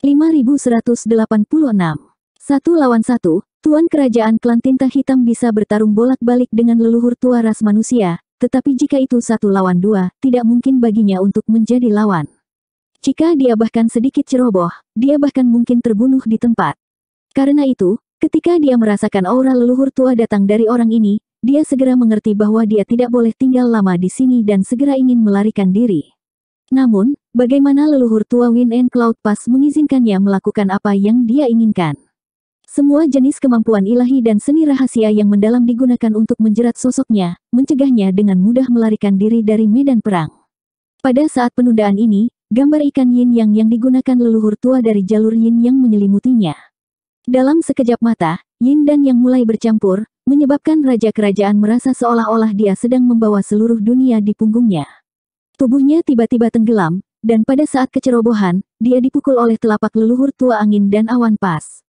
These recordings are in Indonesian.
5186. Satu lawan satu, Tuan Kerajaan Klan Tinta Hitam bisa bertarung bolak-balik dengan leluhur tua ras manusia, tetapi jika itu satu lawan dua, tidak mungkin baginya untuk menjadi lawan. Jika dia bahkan sedikit ceroboh, dia bahkan mungkin terbunuh di tempat. Karena itu, ketika dia merasakan aura leluhur tua datang dari orang ini, dia segera mengerti bahwa dia tidak boleh tinggal lama di sini dan segera ingin melarikan diri. Namun, bagaimana leluhur tua Wind and Cloud Pass mengizinkannya melakukan apa yang dia inginkan? Semua jenis kemampuan ilahi dan seni rahasia yang mendalam digunakan untuk menjerat sosoknya, mencegahnya dengan mudah melarikan diri dari medan perang. Pada saat penundaan ini, gambar ikan yin yang yang digunakan leluhur tua dari jalur yin yang menyelimutinya. Dalam sekejap mata, yin dan yang mulai bercampur, menyebabkan raja kerajaan merasa seolah-olah dia sedang membawa seluruh dunia di punggungnya. Tubuhnya tiba-tiba tenggelam, dan pada saat kecerobohan, dia dipukul oleh telapak leluhur tua angin dan awan pas.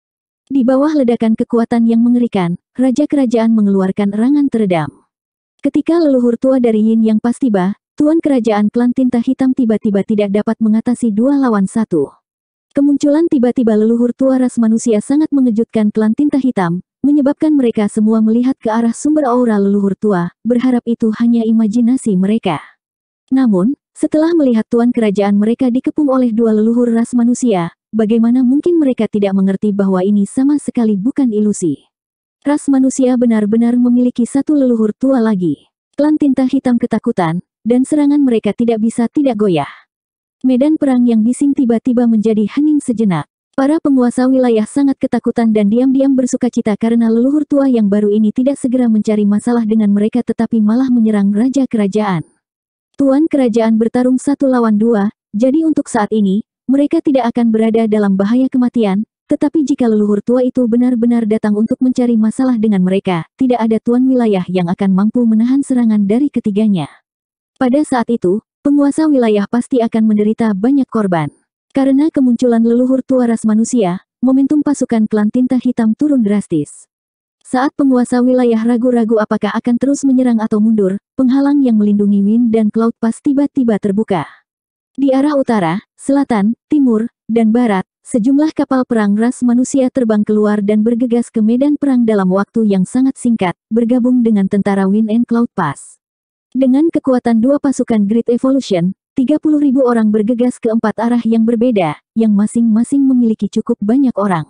Di bawah ledakan kekuatan yang mengerikan, Raja Kerajaan mengeluarkan erangan teredam. Ketika leluhur tua dari Yin yang pas tiba, Tuan Kerajaan Klan Tinta Hitam tiba-tiba tidak dapat mengatasi dua lawan satu. Kemunculan tiba-tiba leluhur tua ras manusia sangat mengejutkan klan tinta hitam, menyebabkan mereka semua melihat ke arah sumber aura leluhur tua, berharap itu hanya imajinasi mereka. Namun, setelah melihat tuan kerajaan mereka dikepung oleh dua leluhur ras manusia, bagaimana mungkin mereka tidak mengerti bahwa ini sama sekali bukan ilusi. Ras manusia benar-benar memiliki satu leluhur tua lagi. Klan tinta hitam ketakutan, dan serangan mereka tidak bisa tidak goyah. Medan perang yang bising tiba-tiba menjadi hening sejenak. Para penguasa wilayah sangat ketakutan dan diam-diam bersuka cita karena leluhur tua yang baru ini tidak segera mencari masalah dengan mereka tetapi malah menyerang raja kerajaan. Tuan kerajaan bertarung satu lawan dua, jadi untuk saat ini, mereka tidak akan berada dalam bahaya kematian, tetapi jika leluhur tua itu benar-benar datang untuk mencari masalah dengan mereka, tidak ada tuan wilayah yang akan mampu menahan serangan dari ketiganya. Pada saat itu, penguasa wilayah pasti akan menderita banyak korban. Karena kemunculan leluhur tua ras manusia, momentum pasukan klan tinta hitam turun drastis. Saat penguasa wilayah ragu-ragu apakah akan terus menyerang atau mundur, penghalang yang melindungi Wind dan Cloud Pass tiba-tiba terbuka. Di arah utara, selatan, timur, dan barat, sejumlah kapal perang ras manusia terbang keluar dan bergegas ke medan perang dalam waktu yang sangat singkat, bergabung dengan tentara Wind and Cloud Pass. Dengan kekuatan dua pasukan Great Evolution, 30.000 orang bergegas ke empat arah yang berbeda, yang masing-masing memiliki cukup banyak orang.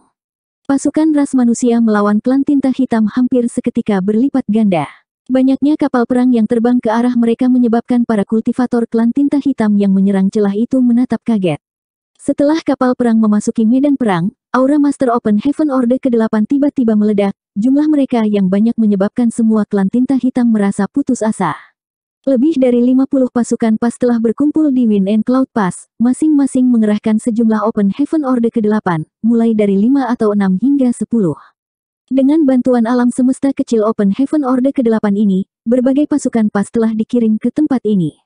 Pasukan ras manusia melawan klan tinta hitam hampir seketika berlipat ganda. Banyaknya kapal perang yang terbang ke arah mereka menyebabkan para kultivator klan tinta hitam yang menyerang celah itu menatap kaget. Setelah kapal perang memasuki medan perang, aura Master Open Heaven Order ke-8 tiba-tiba meledak, jumlah mereka yang banyak menyebabkan semua klan tinta hitam merasa putus asa. Lebih dari 50 pasukan PAS telah berkumpul di Wind and Cloud Pass, masing-masing mengerahkan sejumlah Open Heaven Order ke-8, mulai dari 5 atau 6 hingga 10. Dengan bantuan alam semesta kecil Open Heaven Order ke-8 ini, berbagai pasukan PAS telah dikirim ke tempat ini.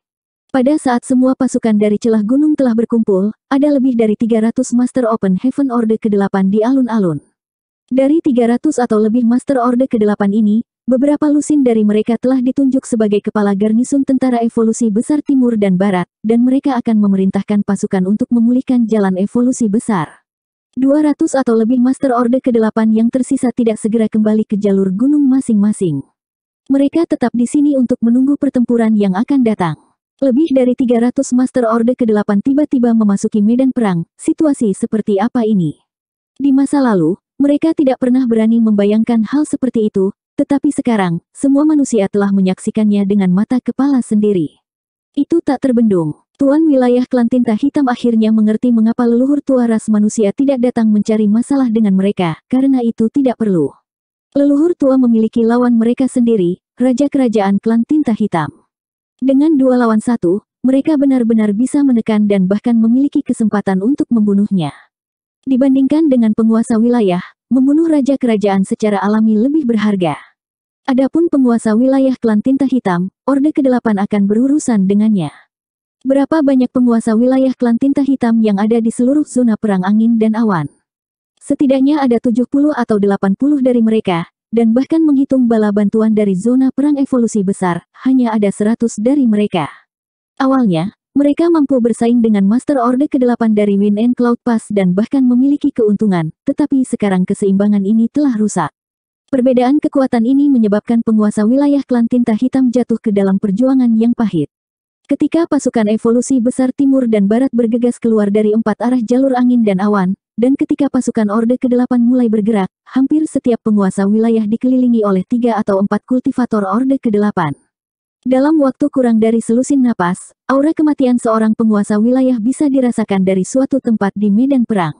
Pada saat semua pasukan dari celah gunung telah berkumpul, ada lebih dari 300 Master Open Heaven Order ke-8 di alun-alun. Dari 300 atau lebih Master Order ke-8 ini, Beberapa lusin dari mereka telah ditunjuk sebagai kepala garnisun tentara evolusi besar timur dan barat, dan mereka akan memerintahkan pasukan untuk memulihkan jalan evolusi besar. 200 atau lebih Master Orde ke-8 yang tersisa tidak segera kembali ke jalur gunung masing-masing. Mereka tetap di sini untuk menunggu pertempuran yang akan datang. Lebih dari 300 Master Orde ke-8 tiba-tiba memasuki medan perang, situasi seperti apa ini? Di masa lalu, mereka tidak pernah berani membayangkan hal seperti itu, tetapi sekarang, semua manusia telah menyaksikannya dengan mata kepala sendiri. Itu tak terbendung. Tuan wilayah klan tinta hitam akhirnya mengerti mengapa leluhur tua ras manusia tidak datang mencari masalah dengan mereka, karena itu tidak perlu. Leluhur tua memiliki lawan mereka sendiri, Raja Kerajaan Klan Tinta Hitam. Dengan dua lawan satu, mereka benar-benar bisa menekan dan bahkan memiliki kesempatan untuk membunuhnya. Dibandingkan dengan penguasa wilayah, Membunuh raja kerajaan secara alami lebih berharga. Adapun penguasa wilayah klan tinta hitam, Orde ke-8 akan berurusan dengannya. Berapa banyak penguasa wilayah klan tinta hitam yang ada di seluruh zona perang angin dan awan? Setidaknya ada 70 atau 80 dari mereka, dan bahkan menghitung bala bantuan dari zona perang evolusi besar, hanya ada 100 dari mereka. Awalnya, mereka mampu bersaing dengan Master Order ke-8 dari Wind and Cloud Pass dan bahkan memiliki keuntungan, tetapi sekarang keseimbangan ini telah rusak. Perbedaan kekuatan ini menyebabkan penguasa wilayah klan tinta hitam jatuh ke dalam perjuangan yang pahit. Ketika pasukan evolusi besar timur dan barat bergegas keluar dari empat arah jalur angin dan awan, dan ketika pasukan Orde ke-8 mulai bergerak, hampir setiap penguasa wilayah dikelilingi oleh tiga atau empat kultivator Orde ke-8. Dalam waktu kurang dari selusin napas, aura kematian seorang penguasa wilayah bisa dirasakan dari suatu tempat di medan perang.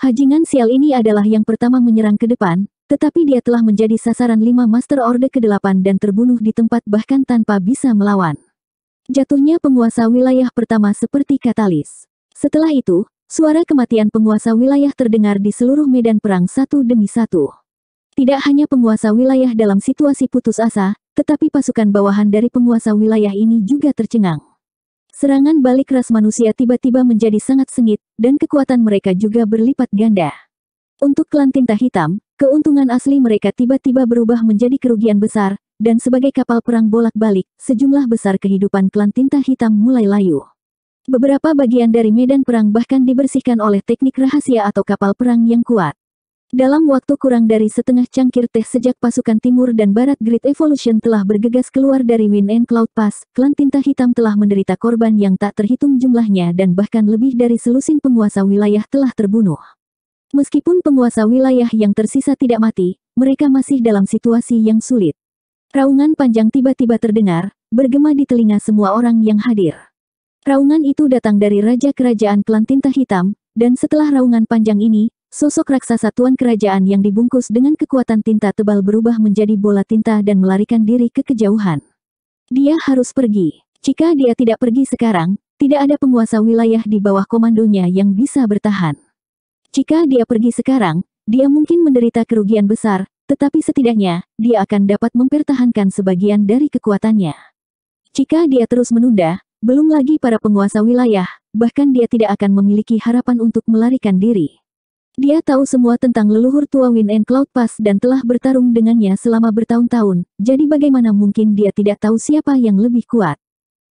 Hajingan sial ini adalah yang pertama menyerang ke depan, tetapi dia telah menjadi sasaran lima Master orde ke-8 dan terbunuh di tempat bahkan tanpa bisa melawan. Jatuhnya penguasa wilayah pertama seperti katalis. Setelah itu, suara kematian penguasa wilayah terdengar di seluruh medan perang satu demi satu. Tidak hanya penguasa wilayah dalam situasi putus asa, tetapi pasukan bawahan dari penguasa wilayah ini juga tercengang. Serangan balik ras manusia tiba-tiba menjadi sangat sengit, dan kekuatan mereka juga berlipat ganda. Untuk klan tinta hitam, keuntungan asli mereka tiba-tiba berubah menjadi kerugian besar, dan sebagai kapal perang bolak-balik, sejumlah besar kehidupan klan tinta hitam mulai layu. Beberapa bagian dari medan perang bahkan dibersihkan oleh teknik rahasia atau kapal perang yang kuat. Dalam waktu kurang dari setengah cangkir teh sejak pasukan timur dan barat Great Evolution telah bergegas keluar dari Wind and Cloud Pass, klan tinta hitam telah menderita korban yang tak terhitung jumlahnya dan bahkan lebih dari selusin penguasa wilayah telah terbunuh. Meskipun penguasa wilayah yang tersisa tidak mati, mereka masih dalam situasi yang sulit. Raungan panjang tiba-tiba terdengar, bergema di telinga semua orang yang hadir. Raungan itu datang dari Raja Kerajaan Klan Tinta Hitam, dan setelah raungan panjang ini, Sosok raksasa tuan kerajaan yang dibungkus dengan kekuatan tinta tebal berubah menjadi bola tinta dan melarikan diri ke kejauhan. Dia harus pergi. Jika dia tidak pergi sekarang, tidak ada penguasa wilayah di bawah komandonya yang bisa bertahan. Jika dia pergi sekarang, dia mungkin menderita kerugian besar, tetapi setidaknya, dia akan dapat mempertahankan sebagian dari kekuatannya. Jika dia terus menunda, belum lagi para penguasa wilayah, bahkan dia tidak akan memiliki harapan untuk melarikan diri. Dia tahu semua tentang leluhur tua Win and Cloud Pass dan telah bertarung dengannya selama bertahun-tahun, jadi bagaimana mungkin dia tidak tahu siapa yang lebih kuat.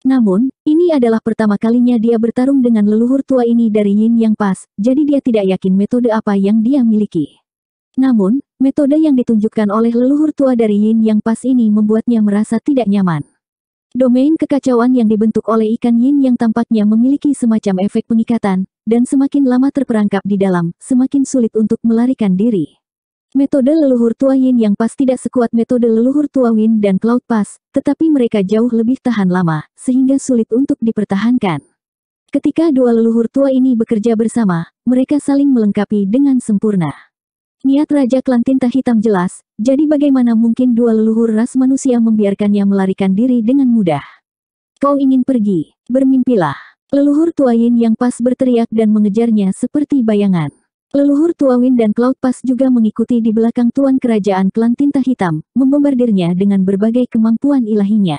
Namun, ini adalah pertama kalinya dia bertarung dengan leluhur tua ini dari Yin Yang pas. jadi dia tidak yakin metode apa yang dia miliki. Namun, metode yang ditunjukkan oleh leluhur tua dari Yin Yang pas ini membuatnya merasa tidak nyaman. Domain kekacauan yang dibentuk oleh ikan Yin yang tampaknya memiliki semacam efek pengikatan, dan semakin lama terperangkap di dalam, semakin sulit untuk melarikan diri. Metode leluhur tua Yin yang pas tidak sekuat metode leluhur tua Win dan Cloud Pass, tetapi mereka jauh lebih tahan lama, sehingga sulit untuk dipertahankan. Ketika dua leluhur tua ini bekerja bersama, mereka saling melengkapi dengan sempurna. Niat Raja Klan Tinta Hitam jelas, jadi bagaimana mungkin dua leluhur ras manusia membiarkannya melarikan diri dengan mudah. Kau ingin pergi, bermimpilah. Leluhur tua Yin yang pas berteriak dan mengejarnya seperti bayangan. Leluhur tua Win dan Cloud Pass juga mengikuti di belakang tuan kerajaan klan tinta hitam, membombardirnya dengan berbagai kemampuan ilahinya.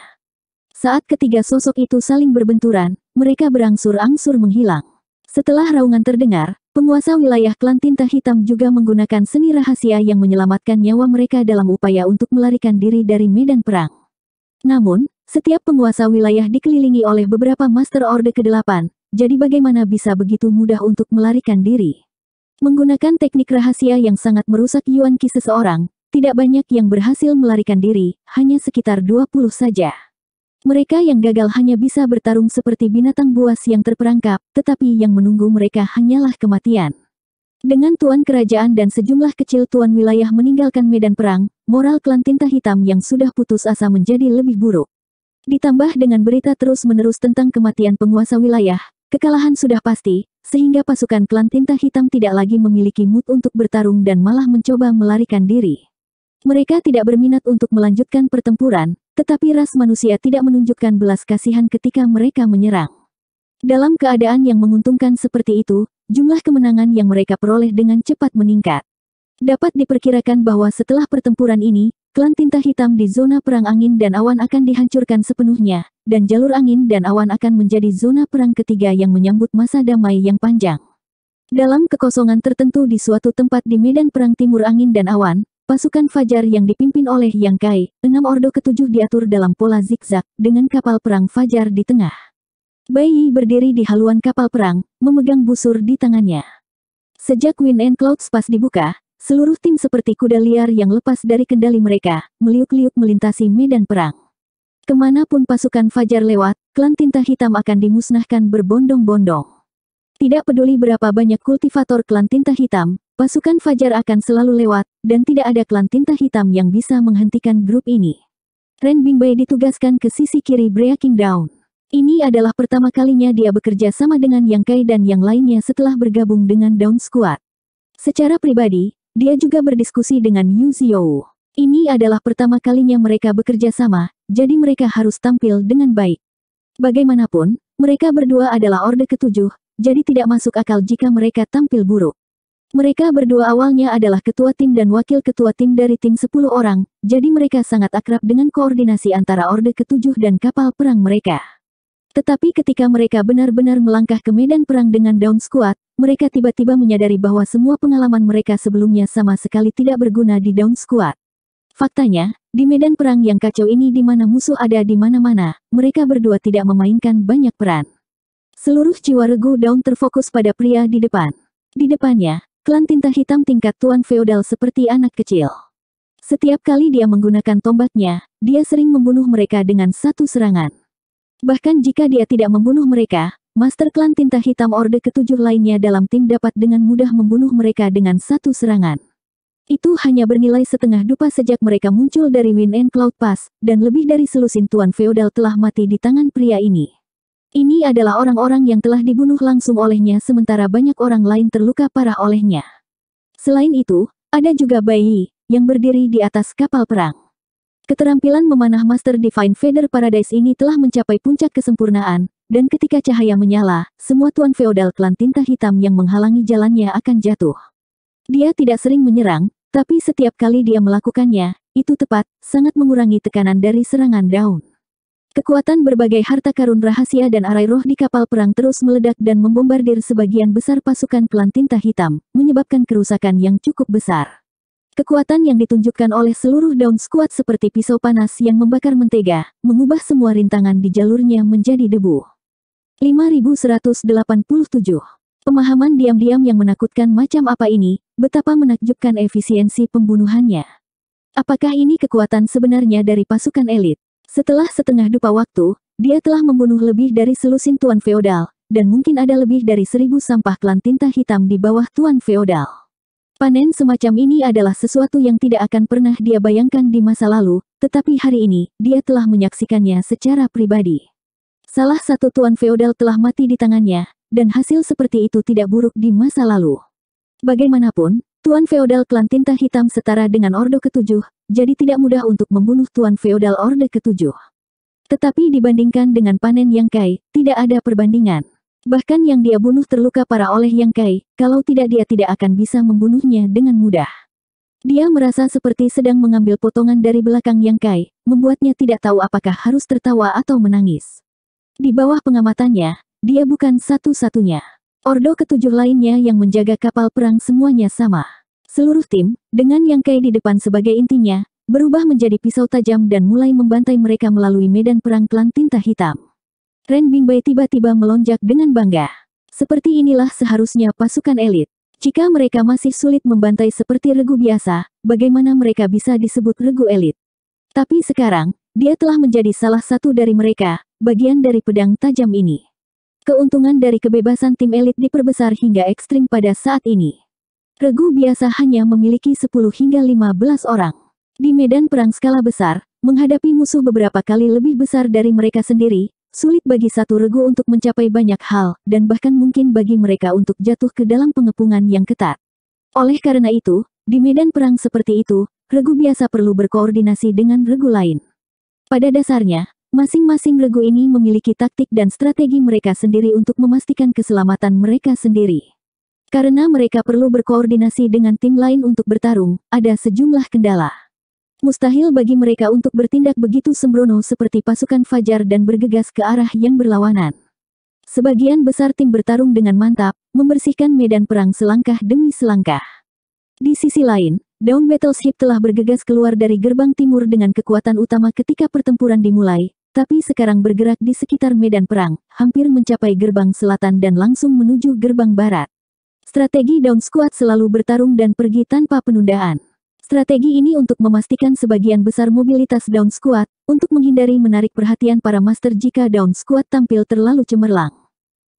Saat ketiga sosok itu saling berbenturan, mereka berangsur-angsur menghilang. Setelah raungan terdengar, penguasa wilayah klan tinta hitam juga menggunakan seni rahasia yang menyelamatkan nyawa mereka dalam upaya untuk melarikan diri dari medan perang. Namun, setiap penguasa wilayah dikelilingi oleh beberapa Master Orde ke-8, jadi bagaimana bisa begitu mudah untuk melarikan diri? Menggunakan teknik rahasia yang sangat merusak Yuan Qi seseorang, tidak banyak yang berhasil melarikan diri, hanya sekitar 20 saja. Mereka yang gagal hanya bisa bertarung seperti binatang buas yang terperangkap, tetapi yang menunggu mereka hanyalah kematian. Dengan tuan kerajaan dan sejumlah kecil tuan wilayah meninggalkan medan perang, moral klan tinta hitam yang sudah putus asa menjadi lebih buruk. Ditambah dengan berita terus-menerus tentang kematian penguasa wilayah, kekalahan sudah pasti, sehingga pasukan klan tinta hitam tidak lagi memiliki mood untuk bertarung dan malah mencoba melarikan diri. Mereka tidak berminat untuk melanjutkan pertempuran, tetapi ras manusia tidak menunjukkan belas kasihan ketika mereka menyerang. Dalam keadaan yang menguntungkan seperti itu, jumlah kemenangan yang mereka peroleh dengan cepat meningkat. Dapat diperkirakan bahwa setelah pertempuran ini, klan tinta hitam di zona perang angin dan awan akan dihancurkan sepenuhnya, dan jalur angin dan awan akan menjadi zona perang ketiga yang menyambut masa damai yang panjang. Dalam kekosongan tertentu di suatu tempat di medan perang timur angin dan awan, pasukan Fajar yang dipimpin oleh Yang Kai, enam ordo ketujuh diatur dalam pola zigzag dengan kapal perang Fajar di tengah. Bayi berdiri di haluan kapal perang, memegang busur di tangannya. Sejak Wind and Clouds pas dibuka, Seluruh tim seperti kuda liar yang lepas dari kendali mereka, meliuk-liuk melintasi medan perang. Kemanapun pasukan Fajar lewat, klan tinta hitam akan dimusnahkan berbondong-bondong. Tidak peduli berapa banyak kultivator klan tinta hitam, pasukan Fajar akan selalu lewat, dan tidak ada klan tinta hitam yang bisa menghentikan grup ini. Ren Bingbei ditugaskan ke sisi kiri Breaking Down. Ini adalah pertama kalinya dia bekerja sama dengan Yang Kai dan yang lainnya setelah bergabung dengan Down Squad. Secara pribadi, dia juga berdiskusi dengan Yu Ziyou. Ini adalah pertama kalinya mereka bekerja sama, jadi mereka harus tampil dengan baik. Bagaimanapun, mereka berdua adalah orde ketujuh, jadi tidak masuk akal jika mereka tampil buruk. Mereka berdua awalnya adalah ketua tim dan wakil ketua tim dari tim 10 orang, jadi mereka sangat akrab dengan koordinasi antara orde ketujuh dan kapal perang mereka. Tetapi ketika mereka benar-benar melangkah ke medan perang dengan Down Squad, mereka tiba-tiba menyadari bahwa semua pengalaman mereka sebelumnya sama sekali tidak berguna di Down Squad. Faktanya, di medan perang yang kacau ini di mana musuh ada di mana-mana, mereka berdua tidak memainkan banyak peran. Seluruh jiwa regu Down terfokus pada pria di depan. Di depannya, klan tinta hitam tingkat tuan feodal seperti anak kecil. Setiap kali dia menggunakan tombaknya, dia sering membunuh mereka dengan satu serangan. Bahkan jika dia tidak membunuh mereka, Master Klan Tinta Hitam Orde ketujuh lainnya dalam tim dapat dengan mudah membunuh mereka dengan satu serangan. Itu hanya bernilai setengah dupa sejak mereka muncul dari Wind and Cloud Pass, dan lebih dari selusin tuan feodal telah mati di tangan pria ini. Ini adalah orang-orang yang telah dibunuh langsung olehnya sementara banyak orang lain terluka parah olehnya. Selain itu, ada juga bayi, yang berdiri di atas kapal perang. Keterampilan memanah Master Divine Feather Paradise ini telah mencapai puncak kesempurnaan, dan ketika cahaya menyala, semua tuan feodal klan tinta hitam yang menghalangi jalannya akan jatuh. Dia tidak sering menyerang, tapi setiap kali dia melakukannya, itu tepat, sangat mengurangi tekanan dari serangan daun. Kekuatan berbagai harta karun rahasia dan arai roh di kapal perang terus meledak dan membombardir sebagian besar pasukan klan tinta hitam, menyebabkan kerusakan yang cukup besar. Kekuatan yang ditunjukkan oleh seluruh daun skuad seperti pisau panas yang membakar mentega, mengubah semua rintangan di jalurnya menjadi debu. 5187 Pemahaman diam-diam yang menakutkan macam apa ini, betapa menakjubkan efisiensi pembunuhannya. Apakah ini kekuatan sebenarnya dari pasukan elit? Setelah setengah dupa waktu, dia telah membunuh lebih dari selusin tuan feodal, dan mungkin ada lebih dari seribu sampah klan tinta hitam di bawah tuan feodal. Panen semacam ini adalah sesuatu yang tidak akan pernah dia bayangkan di masa lalu, tetapi hari ini, dia telah menyaksikannya secara pribadi. Salah satu tuan feodal telah mati di tangannya, dan hasil seperti itu tidak buruk di masa lalu. Bagaimanapun, tuan feodal klan tinta hitam setara dengan Ordo Ketujuh, jadi tidak mudah untuk membunuh tuan feodal orde Ketujuh. Tetapi dibandingkan dengan panen yang kai, tidak ada perbandingan. Bahkan yang dia bunuh terluka parah oleh Yang Kai, kalau tidak dia tidak akan bisa membunuhnya dengan mudah. Dia merasa seperti sedang mengambil potongan dari belakang Yang Kai, membuatnya tidak tahu apakah harus tertawa atau menangis. Di bawah pengamatannya, dia bukan satu-satunya. Ordo ketujuh lainnya yang menjaga kapal perang semuanya sama. Seluruh tim, dengan Yang Kai di depan sebagai intinya, berubah menjadi pisau tajam dan mulai membantai mereka melalui medan perang klan tinta hitam. Ren Bingbei tiba-tiba melonjak dengan bangga. Seperti inilah seharusnya pasukan elit. Jika mereka masih sulit membantai seperti regu biasa, bagaimana mereka bisa disebut regu elit? Tapi sekarang, dia telah menjadi salah satu dari mereka, bagian dari pedang tajam ini. Keuntungan dari kebebasan tim elit diperbesar hingga ekstrim pada saat ini. Regu biasa hanya memiliki 10 hingga 15 orang. Di medan perang skala besar, menghadapi musuh beberapa kali lebih besar dari mereka sendiri, Sulit bagi satu regu untuk mencapai banyak hal, dan bahkan mungkin bagi mereka untuk jatuh ke dalam pengepungan yang ketat. Oleh karena itu, di medan perang seperti itu, regu biasa perlu berkoordinasi dengan regu lain. Pada dasarnya, masing-masing regu ini memiliki taktik dan strategi mereka sendiri untuk memastikan keselamatan mereka sendiri. Karena mereka perlu berkoordinasi dengan tim lain untuk bertarung, ada sejumlah kendala. Mustahil bagi mereka untuk bertindak begitu sembrono seperti pasukan Fajar dan bergegas ke arah yang berlawanan. Sebagian besar tim bertarung dengan mantap, membersihkan medan perang selangkah demi selangkah. Di sisi lain, Daun Battleship telah bergegas keluar dari gerbang timur dengan kekuatan utama ketika pertempuran dimulai, tapi sekarang bergerak di sekitar medan perang, hampir mencapai gerbang selatan dan langsung menuju gerbang barat. Strategi Daun Squad selalu bertarung dan pergi tanpa penundaan. Strategi ini untuk memastikan sebagian besar mobilitas down squat, untuk menghindari menarik perhatian para master jika down squat tampil terlalu cemerlang.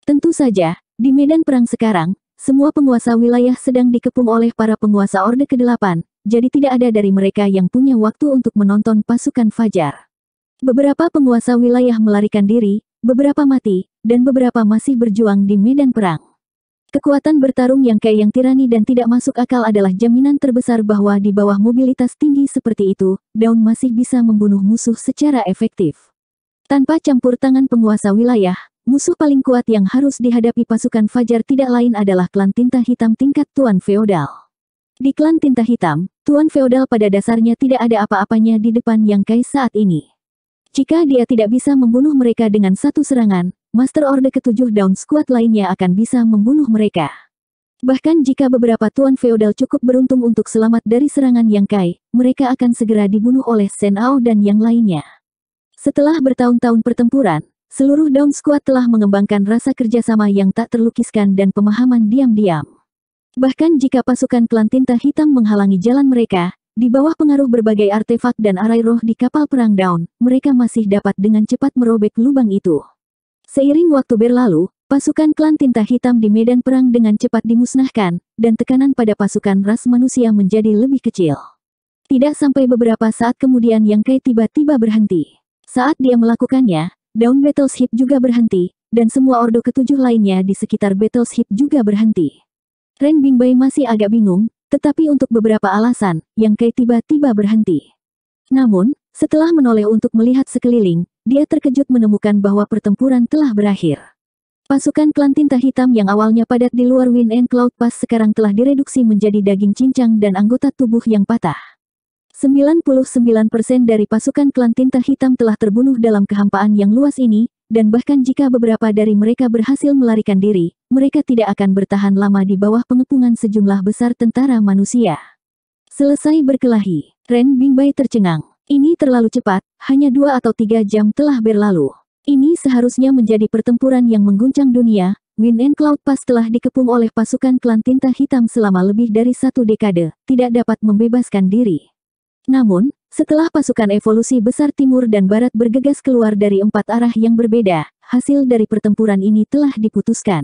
Tentu saja, di medan perang sekarang, semua penguasa wilayah sedang dikepung oleh para penguasa Orde ke-8, jadi tidak ada dari mereka yang punya waktu untuk menonton pasukan Fajar. Beberapa penguasa wilayah melarikan diri, beberapa mati, dan beberapa masih berjuang di medan perang. Kekuatan bertarung yang kaya yang tirani dan tidak masuk akal adalah jaminan terbesar bahwa di bawah mobilitas tinggi seperti itu, Daun masih bisa membunuh musuh secara efektif. Tanpa campur tangan penguasa wilayah, musuh paling kuat yang harus dihadapi pasukan Fajar tidak lain adalah klan tinta hitam tingkat Tuan Feodal. Di klan tinta hitam, Tuan Feodal pada dasarnya tidak ada apa-apanya di depan Yang Kai saat ini. Jika dia tidak bisa membunuh mereka dengan satu serangan, Master Orde ketujuh Down Squad lainnya akan bisa membunuh mereka. Bahkan jika beberapa tuan feodal cukup beruntung untuk selamat dari serangan yang kai, mereka akan segera dibunuh oleh Sen Ao dan yang lainnya. Setelah bertahun-tahun pertempuran, seluruh Down Squad telah mengembangkan rasa kerjasama yang tak terlukiskan dan pemahaman diam-diam. Bahkan jika pasukan klan tinta hitam menghalangi jalan mereka, di bawah pengaruh berbagai artefak dan arai roh di kapal perang Daun, mereka masih dapat dengan cepat merobek lubang itu. Seiring waktu berlalu, pasukan klan tinta hitam di medan perang dengan cepat dimusnahkan, dan tekanan pada pasukan ras manusia menjadi lebih kecil. Tidak sampai beberapa saat kemudian yang Kei tiba-tiba berhenti. Saat dia melakukannya, daun Battles Hip juga berhenti, dan semua ordo ketujuh lainnya di sekitar Battles Hip juga berhenti. Ren Bingbai masih agak bingung, tetapi untuk beberapa alasan, yang Kei tiba-tiba berhenti. Namun, setelah menoleh untuk melihat sekeliling, dia terkejut menemukan bahwa pertempuran telah berakhir. Pasukan klan tinta hitam yang awalnya padat di luar Wind and Cloud Pass sekarang telah direduksi menjadi daging cincang dan anggota tubuh yang patah. 99% dari pasukan klan tinta hitam telah terbunuh dalam kehampaan yang luas ini, dan bahkan jika beberapa dari mereka berhasil melarikan diri, mereka tidak akan bertahan lama di bawah pengepungan sejumlah besar tentara manusia. Selesai berkelahi, Ren Bingbai tercengang. Ini terlalu cepat, hanya dua atau tiga jam telah berlalu. Ini seharusnya menjadi pertempuran yang mengguncang dunia, Wind and Cloud Pass telah dikepung oleh pasukan klan tinta hitam selama lebih dari satu dekade, tidak dapat membebaskan diri. Namun, setelah pasukan evolusi besar timur dan barat bergegas keluar dari empat arah yang berbeda, hasil dari pertempuran ini telah diputuskan.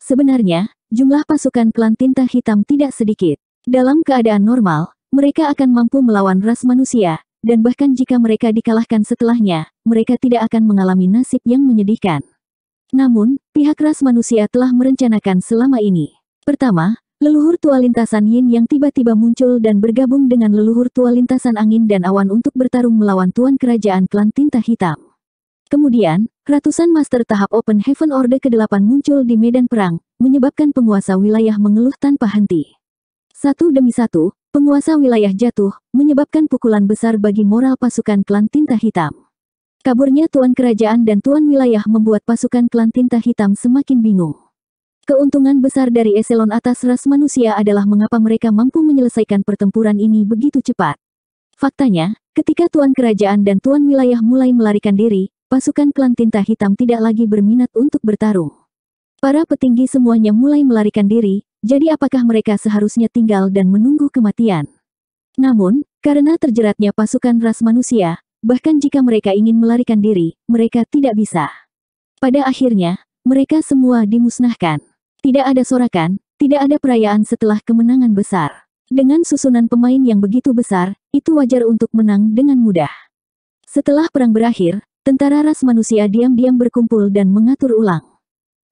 Sebenarnya, jumlah pasukan klan tinta hitam tidak sedikit. Dalam keadaan normal, mereka akan mampu melawan ras manusia, dan bahkan jika mereka dikalahkan setelahnya, mereka tidak akan mengalami nasib yang menyedihkan. Namun, pihak ras manusia telah merencanakan selama ini. Pertama, leluhur tua lintasan yin yang tiba-tiba muncul dan bergabung dengan leluhur tua lintasan angin dan awan untuk bertarung melawan tuan kerajaan klan tinta hitam. Kemudian, ratusan master tahap Open Heaven Order ke-8 muncul di medan perang, menyebabkan penguasa wilayah mengeluh tanpa henti. Satu demi satu, Penguasa wilayah jatuh, menyebabkan pukulan besar bagi moral pasukan klan tinta hitam. Kaburnya tuan kerajaan dan tuan wilayah membuat pasukan klan tinta hitam semakin bingung. Keuntungan besar dari eselon atas ras manusia adalah mengapa mereka mampu menyelesaikan pertempuran ini begitu cepat. Faktanya, ketika tuan kerajaan dan tuan wilayah mulai melarikan diri, pasukan klan tinta hitam tidak lagi berminat untuk bertarung. Para petinggi semuanya mulai melarikan diri, jadi apakah mereka seharusnya tinggal dan menunggu kematian? Namun, karena terjeratnya pasukan ras manusia, bahkan jika mereka ingin melarikan diri, mereka tidak bisa. Pada akhirnya, mereka semua dimusnahkan. Tidak ada sorakan, tidak ada perayaan setelah kemenangan besar. Dengan susunan pemain yang begitu besar, itu wajar untuk menang dengan mudah. Setelah perang berakhir, tentara ras manusia diam-diam berkumpul dan mengatur ulang.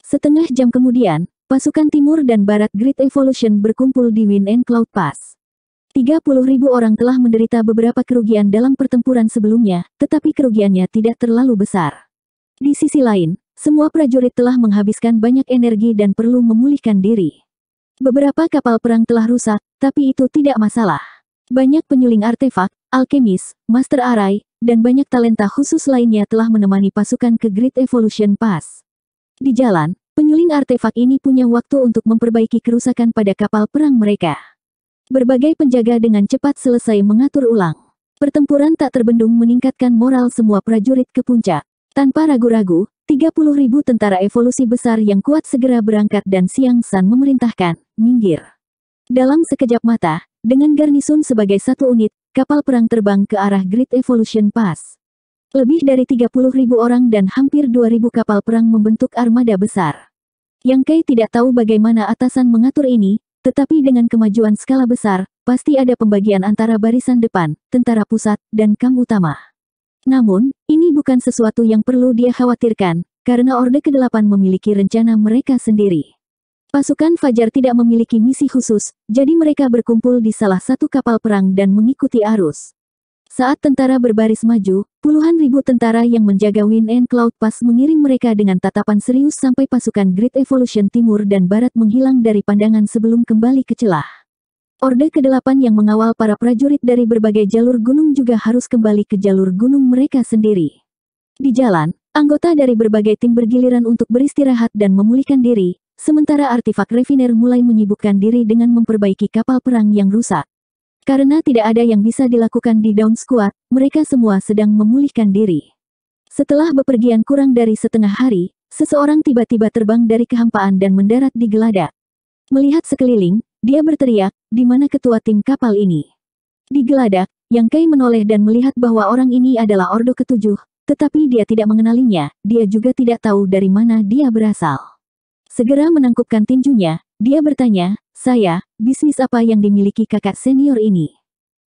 Setengah jam kemudian, Pasukan Timur dan Barat Great Evolution berkumpul di Wind and Cloud Pass. ribu orang telah menderita beberapa kerugian dalam pertempuran sebelumnya, tetapi kerugiannya tidak terlalu besar. Di sisi lain, semua prajurit telah menghabiskan banyak energi dan perlu memulihkan diri. Beberapa kapal perang telah rusak, tapi itu tidak masalah. Banyak penyuling artefak, alkemis, master arai, dan banyak talenta khusus lainnya telah menemani pasukan ke Great Evolution Pass. Di jalan, Penyuling artefak ini punya waktu untuk memperbaiki kerusakan pada kapal perang mereka. Berbagai penjaga dengan cepat selesai mengatur ulang. Pertempuran tak terbendung meningkatkan moral semua prajurit ke puncak. Tanpa ragu-ragu, 30 ribu tentara evolusi besar yang kuat segera berangkat dan Siang San memerintahkan, minggir. Dalam sekejap mata, dengan garnisun sebagai satu unit, kapal perang terbang ke arah Great Evolution Pass. Lebih dari 30 ribu orang dan hampir 2 ribu kapal perang membentuk armada besar. Yang Kei tidak tahu bagaimana atasan mengatur ini, tetapi dengan kemajuan skala besar, pasti ada pembagian antara barisan depan, tentara pusat, dan kam utama. Namun, ini bukan sesuatu yang perlu dia khawatirkan, karena Orde ke-8 memiliki rencana mereka sendiri. Pasukan Fajar tidak memiliki misi khusus, jadi mereka berkumpul di salah satu kapal perang dan mengikuti arus. Saat tentara berbaris maju, puluhan ribu tentara yang menjaga Wind and Cloud Pass mengirim mereka dengan tatapan serius sampai pasukan Great Evolution Timur dan Barat menghilang dari pandangan sebelum kembali ke celah. Orde ke-8 yang mengawal para prajurit dari berbagai jalur gunung juga harus kembali ke jalur gunung mereka sendiri. Di jalan, anggota dari berbagai tim bergiliran untuk beristirahat dan memulihkan diri, sementara artifak refiner mulai menyibukkan diri dengan memperbaiki kapal perang yang rusak. Karena tidak ada yang bisa dilakukan di Down Squad, mereka semua sedang memulihkan diri. Setelah bepergian kurang dari setengah hari, seseorang tiba-tiba terbang dari kehampaan dan mendarat di Gelada. Melihat sekeliling, dia berteriak, di mana ketua tim kapal ini? Di geladak, yang Kai menoleh dan melihat bahwa orang ini adalah Ordo Ketujuh, tetapi dia tidak mengenalinya, dia juga tidak tahu dari mana dia berasal. Segera menangkupkan tinjunya, dia bertanya, saya, bisnis apa yang dimiliki kakak senior ini?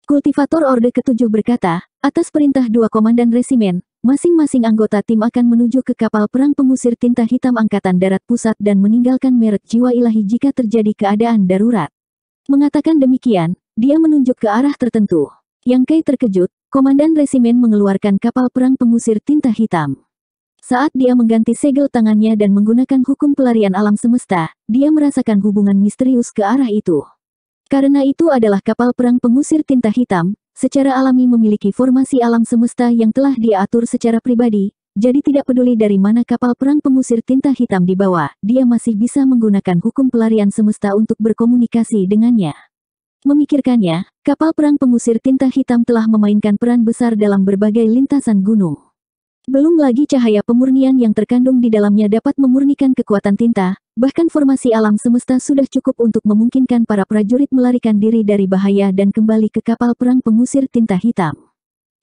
Kultivator Orde Ketujuh berkata, atas perintah dua komandan resimen, masing-masing anggota tim akan menuju ke kapal perang pengusir tinta hitam Angkatan Darat Pusat dan meninggalkan merek jiwa ilahi jika terjadi keadaan darurat. Mengatakan demikian, dia menunjuk ke arah tertentu. Yang Kai terkejut, komandan resimen mengeluarkan kapal perang pengusir tinta hitam. Saat dia mengganti segel tangannya dan menggunakan hukum pelarian alam semesta, dia merasakan hubungan misterius ke arah itu. Karena itu adalah kapal perang pengusir tinta hitam, secara alami memiliki formasi alam semesta yang telah diatur secara pribadi, jadi tidak peduli dari mana kapal perang pengusir tinta hitam dibawa, dia masih bisa menggunakan hukum pelarian semesta untuk berkomunikasi dengannya. Memikirkannya, kapal perang pengusir tinta hitam telah memainkan peran besar dalam berbagai lintasan gunung. Belum lagi cahaya pemurnian yang terkandung di dalamnya dapat memurnikan kekuatan tinta, bahkan formasi alam semesta sudah cukup untuk memungkinkan para prajurit melarikan diri dari bahaya dan kembali ke kapal perang pengusir tinta hitam.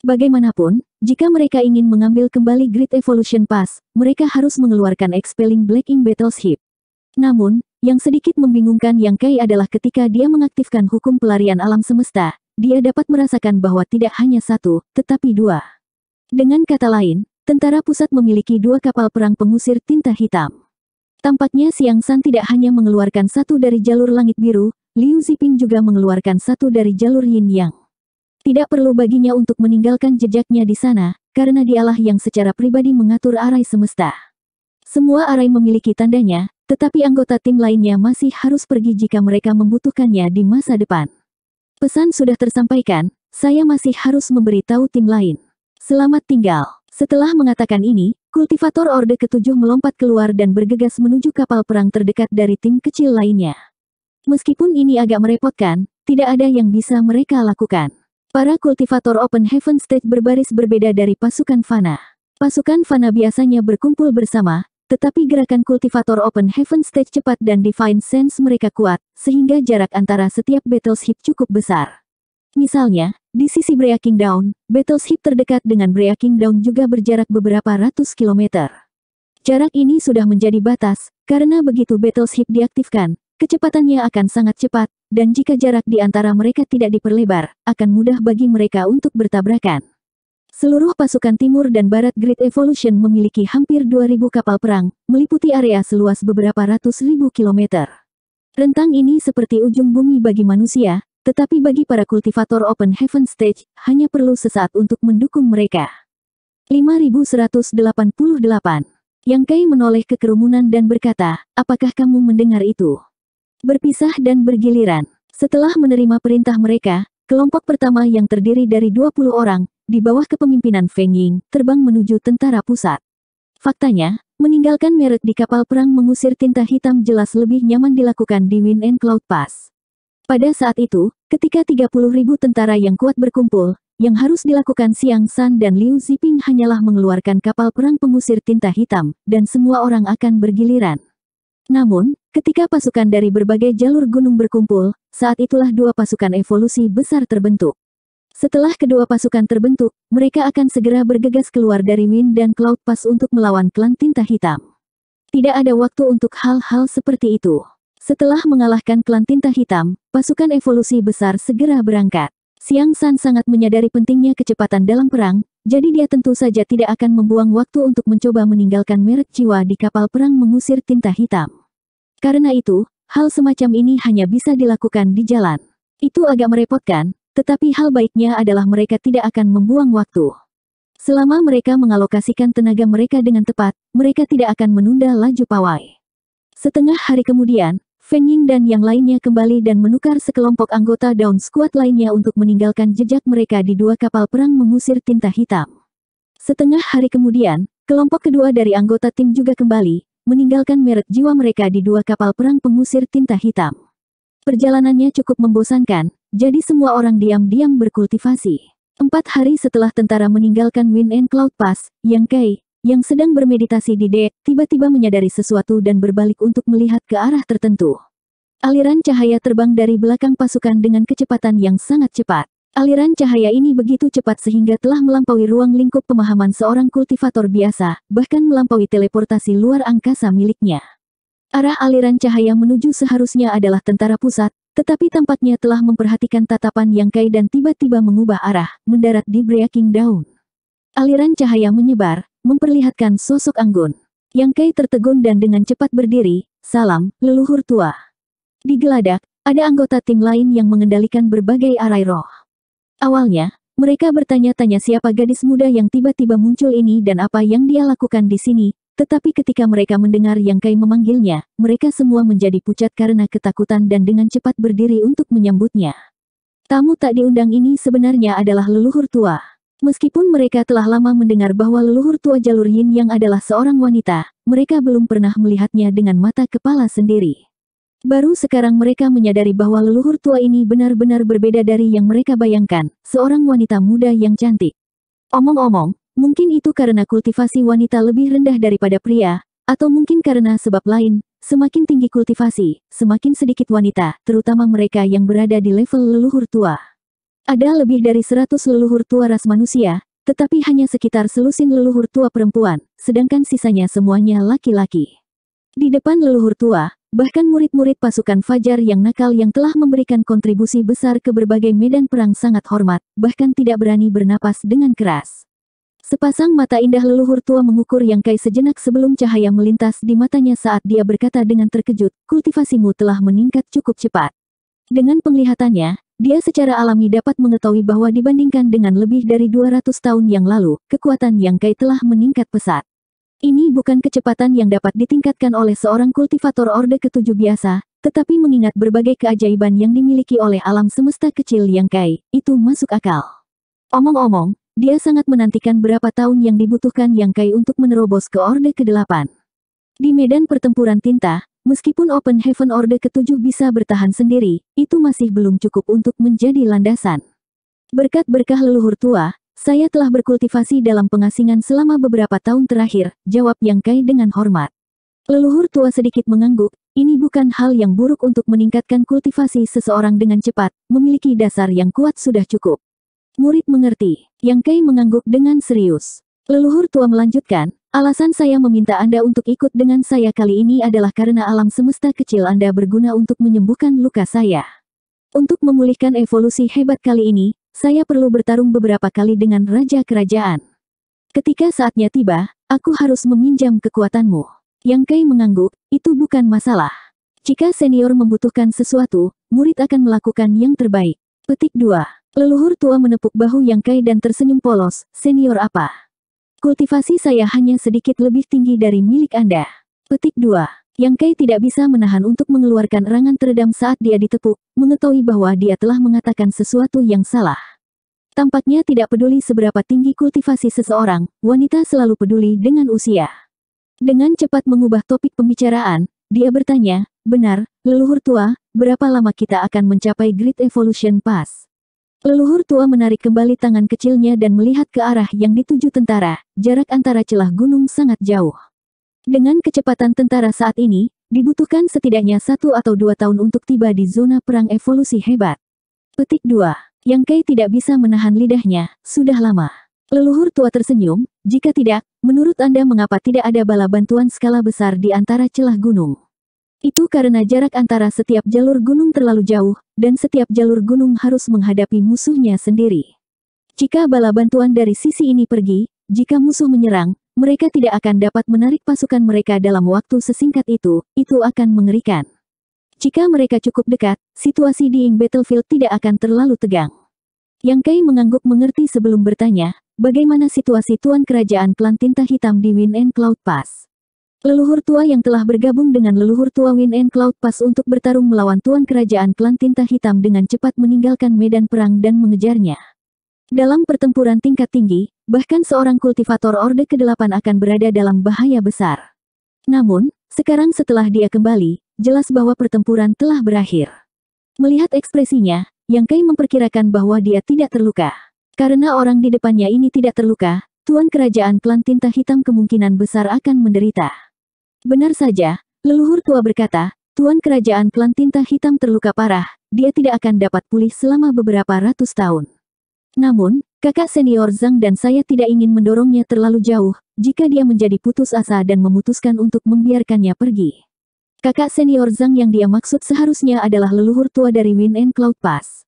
Bagaimanapun, jika mereka ingin mengambil kembali Great Evolution Pass, mereka harus mengeluarkan Expelling Black Ink Battleship. Namun, yang sedikit membingungkan Yang Kai adalah ketika dia mengaktifkan hukum pelarian alam semesta, dia dapat merasakan bahwa tidak hanya satu, tetapi dua. Dengan kata lain, Tentara pusat memiliki dua kapal perang pengusir tinta hitam. Tampaknya Siang San tidak hanya mengeluarkan satu dari jalur langit biru, Liu Ziping juga mengeluarkan satu dari jalur yin yang. Tidak perlu baginya untuk meninggalkan jejaknya di sana, karena dialah yang secara pribadi mengatur arai semesta. Semua arai memiliki tandanya, tetapi anggota tim lainnya masih harus pergi jika mereka membutuhkannya di masa depan. Pesan sudah tersampaikan, saya masih harus memberitahu tim lain. Selamat tinggal. Setelah mengatakan ini, kultivator Orde Ketujuh melompat keluar dan bergegas menuju kapal perang terdekat dari tim kecil lainnya. Meskipun ini agak merepotkan, tidak ada yang bisa mereka lakukan. Para kultivator Open Heaven State berbaris berbeda dari pasukan Fana. Pasukan Fana biasanya berkumpul bersama, tetapi gerakan kultivator Open Heaven Stage cepat dan Divine Sense mereka kuat, sehingga jarak antara setiap battleship cukup besar. Misalnya, di sisi Breaking Down, Beatles terdekat dengan Breaking Down juga berjarak beberapa ratus kilometer. Jarak ini sudah menjadi batas, karena begitu Beatles diaktifkan, kecepatannya akan sangat cepat, dan jika jarak di antara mereka tidak diperlebar, akan mudah bagi mereka untuk bertabrakan. Seluruh pasukan timur dan barat Great Evolution memiliki hampir 2.000 kapal perang, meliputi area seluas beberapa ratus ribu kilometer. Rentang ini seperti ujung bumi bagi manusia, tetapi bagi para kultivator Open Heaven Stage, hanya perlu sesaat untuk mendukung mereka. 5188 Yang Kai menoleh ke kerumunan dan berkata, apakah kamu mendengar itu? Berpisah dan bergiliran. Setelah menerima perintah mereka, kelompok pertama yang terdiri dari 20 orang, di bawah kepemimpinan Feng Ying, terbang menuju tentara pusat. Faktanya, meninggalkan merek di kapal perang mengusir tinta hitam jelas lebih nyaman dilakukan di Wind and Cloud Pass. Pada saat itu, ketika 30 ribu tentara yang kuat berkumpul, yang harus dilakukan Siang San dan Liu Ziping hanyalah mengeluarkan kapal perang pengusir tinta hitam, dan semua orang akan bergiliran. Namun, ketika pasukan dari berbagai jalur gunung berkumpul, saat itulah dua pasukan evolusi besar terbentuk. Setelah kedua pasukan terbentuk, mereka akan segera bergegas keluar dari Wind dan Cloud Pass untuk melawan klan tinta hitam. Tidak ada waktu untuk hal-hal seperti itu. Setelah mengalahkan klan tinta hitam, pasukan evolusi besar segera berangkat. Siang San sangat menyadari pentingnya kecepatan dalam perang, jadi dia tentu saja tidak akan membuang waktu untuk mencoba meninggalkan merek jiwa di kapal perang mengusir tinta hitam. Karena itu, hal semacam ini hanya bisa dilakukan di jalan. Itu agak merepotkan, tetapi hal baiknya adalah mereka tidak akan membuang waktu. Selama mereka mengalokasikan tenaga mereka dengan tepat, mereka tidak akan menunda laju pawai. Setengah hari kemudian, Feng dan yang lainnya kembali dan menukar sekelompok anggota Down Squad lainnya untuk meninggalkan jejak mereka di dua kapal perang mengusir tinta hitam. Setengah hari kemudian, kelompok kedua dari anggota tim juga kembali, meninggalkan merek jiwa mereka di dua kapal perang pengusir tinta hitam. Perjalanannya cukup membosankan, jadi semua orang diam-diam berkultivasi. Empat hari setelah tentara meninggalkan Wind and Cloud Pass, Yang Kai, yang sedang bermeditasi di dek, tiba-tiba menyadari sesuatu dan berbalik untuk melihat ke arah tertentu. Aliran cahaya terbang dari belakang pasukan dengan kecepatan yang sangat cepat. Aliran cahaya ini begitu cepat sehingga telah melampaui ruang lingkup pemahaman seorang kultivator biasa, bahkan melampaui teleportasi luar angkasa miliknya. Arah aliran cahaya menuju seharusnya adalah tentara pusat, tetapi tempatnya telah memperhatikan tatapan yang kai dan tiba-tiba mengubah arah, mendarat di breaking Down. Aliran cahaya menyebar, memperlihatkan sosok anggun. Yang Kai tertegun dan dengan cepat berdiri, salam, leluhur tua. di geladak ada anggota tim lain yang mengendalikan berbagai arai roh. Awalnya, mereka bertanya-tanya siapa gadis muda yang tiba-tiba muncul ini dan apa yang dia lakukan di sini, tetapi ketika mereka mendengar Yang Kai memanggilnya, mereka semua menjadi pucat karena ketakutan dan dengan cepat berdiri untuk menyambutnya. Tamu tak diundang ini sebenarnya adalah leluhur tua. Meskipun mereka telah lama mendengar bahwa leluhur tua jalur Yin yang adalah seorang wanita, mereka belum pernah melihatnya dengan mata kepala sendiri. Baru sekarang mereka menyadari bahwa leluhur tua ini benar-benar berbeda dari yang mereka bayangkan, seorang wanita muda yang cantik. Omong-omong, mungkin itu karena kultivasi wanita lebih rendah daripada pria, atau mungkin karena sebab lain, semakin tinggi kultivasi, semakin sedikit wanita, terutama mereka yang berada di level leluhur tua. Ada lebih dari 100 leluhur tua ras manusia, tetapi hanya sekitar selusin leluhur tua perempuan, sedangkan sisanya semuanya laki-laki. Di depan leluhur tua, bahkan murid-murid pasukan Fajar yang nakal yang telah memberikan kontribusi besar ke berbagai medan perang sangat hormat, bahkan tidak berani bernapas dengan keras. Sepasang mata indah leluhur tua mengukur yang kai sejenak sebelum cahaya melintas di matanya saat dia berkata dengan terkejut, kultivasimu telah meningkat cukup cepat. Dengan penglihatannya, dia secara alami dapat mengetahui bahwa dibandingkan dengan lebih dari 200 tahun yang lalu, kekuatan Yang Kai telah meningkat pesat. Ini bukan kecepatan yang dapat ditingkatkan oleh seorang kultivator orde ketujuh biasa, tetapi mengingat berbagai keajaiban yang dimiliki oleh alam semesta kecil yang kai, itu masuk akal. Omong-omong, dia sangat menantikan berapa tahun yang dibutuhkan yang kai untuk menerobos ke orde ke-8. Di medan pertempuran tinta, Meskipun Open Heaven Order ketujuh bisa bertahan sendiri, itu masih belum cukup untuk menjadi landasan. Berkat berkah leluhur tua, saya telah berkultivasi dalam pengasingan selama beberapa tahun terakhir, jawab Yang Kai dengan hormat. Leluhur tua sedikit mengangguk, ini bukan hal yang buruk untuk meningkatkan kultivasi seseorang dengan cepat, memiliki dasar yang kuat sudah cukup. Murid mengerti, Yang Kai mengangguk dengan serius. Leluhur tua melanjutkan, alasan saya meminta Anda untuk ikut dengan saya kali ini adalah karena alam semesta kecil Anda berguna untuk menyembuhkan luka saya. Untuk memulihkan evolusi hebat kali ini, saya perlu bertarung beberapa kali dengan Raja Kerajaan. Ketika saatnya tiba, aku harus meminjam kekuatanmu. Yang Kai mengangguk, itu bukan masalah. Jika senior membutuhkan sesuatu, murid akan melakukan yang terbaik. Petik 2. Leluhur tua menepuk bahu Yang Kai dan tersenyum polos, senior apa? Kultivasi saya hanya sedikit lebih tinggi dari milik Anda. Petik 2. Yang Kai tidak bisa menahan untuk mengeluarkan erangan teredam saat dia ditepuk, mengetahui bahwa dia telah mengatakan sesuatu yang salah. Tampaknya tidak peduli seberapa tinggi kultivasi seseorang, wanita selalu peduli dengan usia. Dengan cepat mengubah topik pembicaraan, dia bertanya, benar, leluhur tua, berapa lama kita akan mencapai Great Evolution Pass? Leluhur tua menarik kembali tangan kecilnya dan melihat ke arah yang dituju tentara, jarak antara celah gunung sangat jauh. Dengan kecepatan tentara saat ini, dibutuhkan setidaknya satu atau dua tahun untuk tiba di zona perang evolusi hebat. Petik 2. Yang Kei tidak bisa menahan lidahnya, sudah lama. Leluhur tua tersenyum, jika tidak, menurut Anda mengapa tidak ada bala bantuan skala besar di antara celah gunung? Itu karena jarak antara setiap jalur gunung terlalu jauh, dan setiap jalur gunung harus menghadapi musuhnya sendiri. Jika bala bantuan dari sisi ini pergi, jika musuh menyerang, mereka tidak akan dapat menarik pasukan mereka dalam waktu sesingkat itu, itu akan mengerikan. Jika mereka cukup dekat, situasi di Ing Battlefield tidak akan terlalu tegang. Yang Kai mengangguk mengerti sebelum bertanya, bagaimana situasi Tuan Kerajaan Klan Tinta Hitam di Wind and Cloud Pass. Leluhur tua yang telah bergabung dengan leluhur tua Win and Cloud pas untuk bertarung melawan tuan kerajaan klan tinta hitam dengan cepat meninggalkan medan perang dan mengejarnya. Dalam pertempuran tingkat tinggi, bahkan seorang kultivator Orde ke-8 akan berada dalam bahaya besar. Namun, sekarang setelah dia kembali, jelas bahwa pertempuran telah berakhir. Melihat ekspresinya, Yang Kai memperkirakan bahwa dia tidak terluka. Karena orang di depannya ini tidak terluka, Tuan Kerajaan Klan Tinta Hitam kemungkinan besar akan menderita. Benar saja, leluhur tua berkata, Tuan Kerajaan Klan Tinta Hitam terluka parah, dia tidak akan dapat pulih selama beberapa ratus tahun. Namun, kakak senior Zhang dan saya tidak ingin mendorongnya terlalu jauh, jika dia menjadi putus asa dan memutuskan untuk membiarkannya pergi. Kakak senior Zhang yang dia maksud seharusnya adalah leluhur tua dari Wind and Cloud Pass.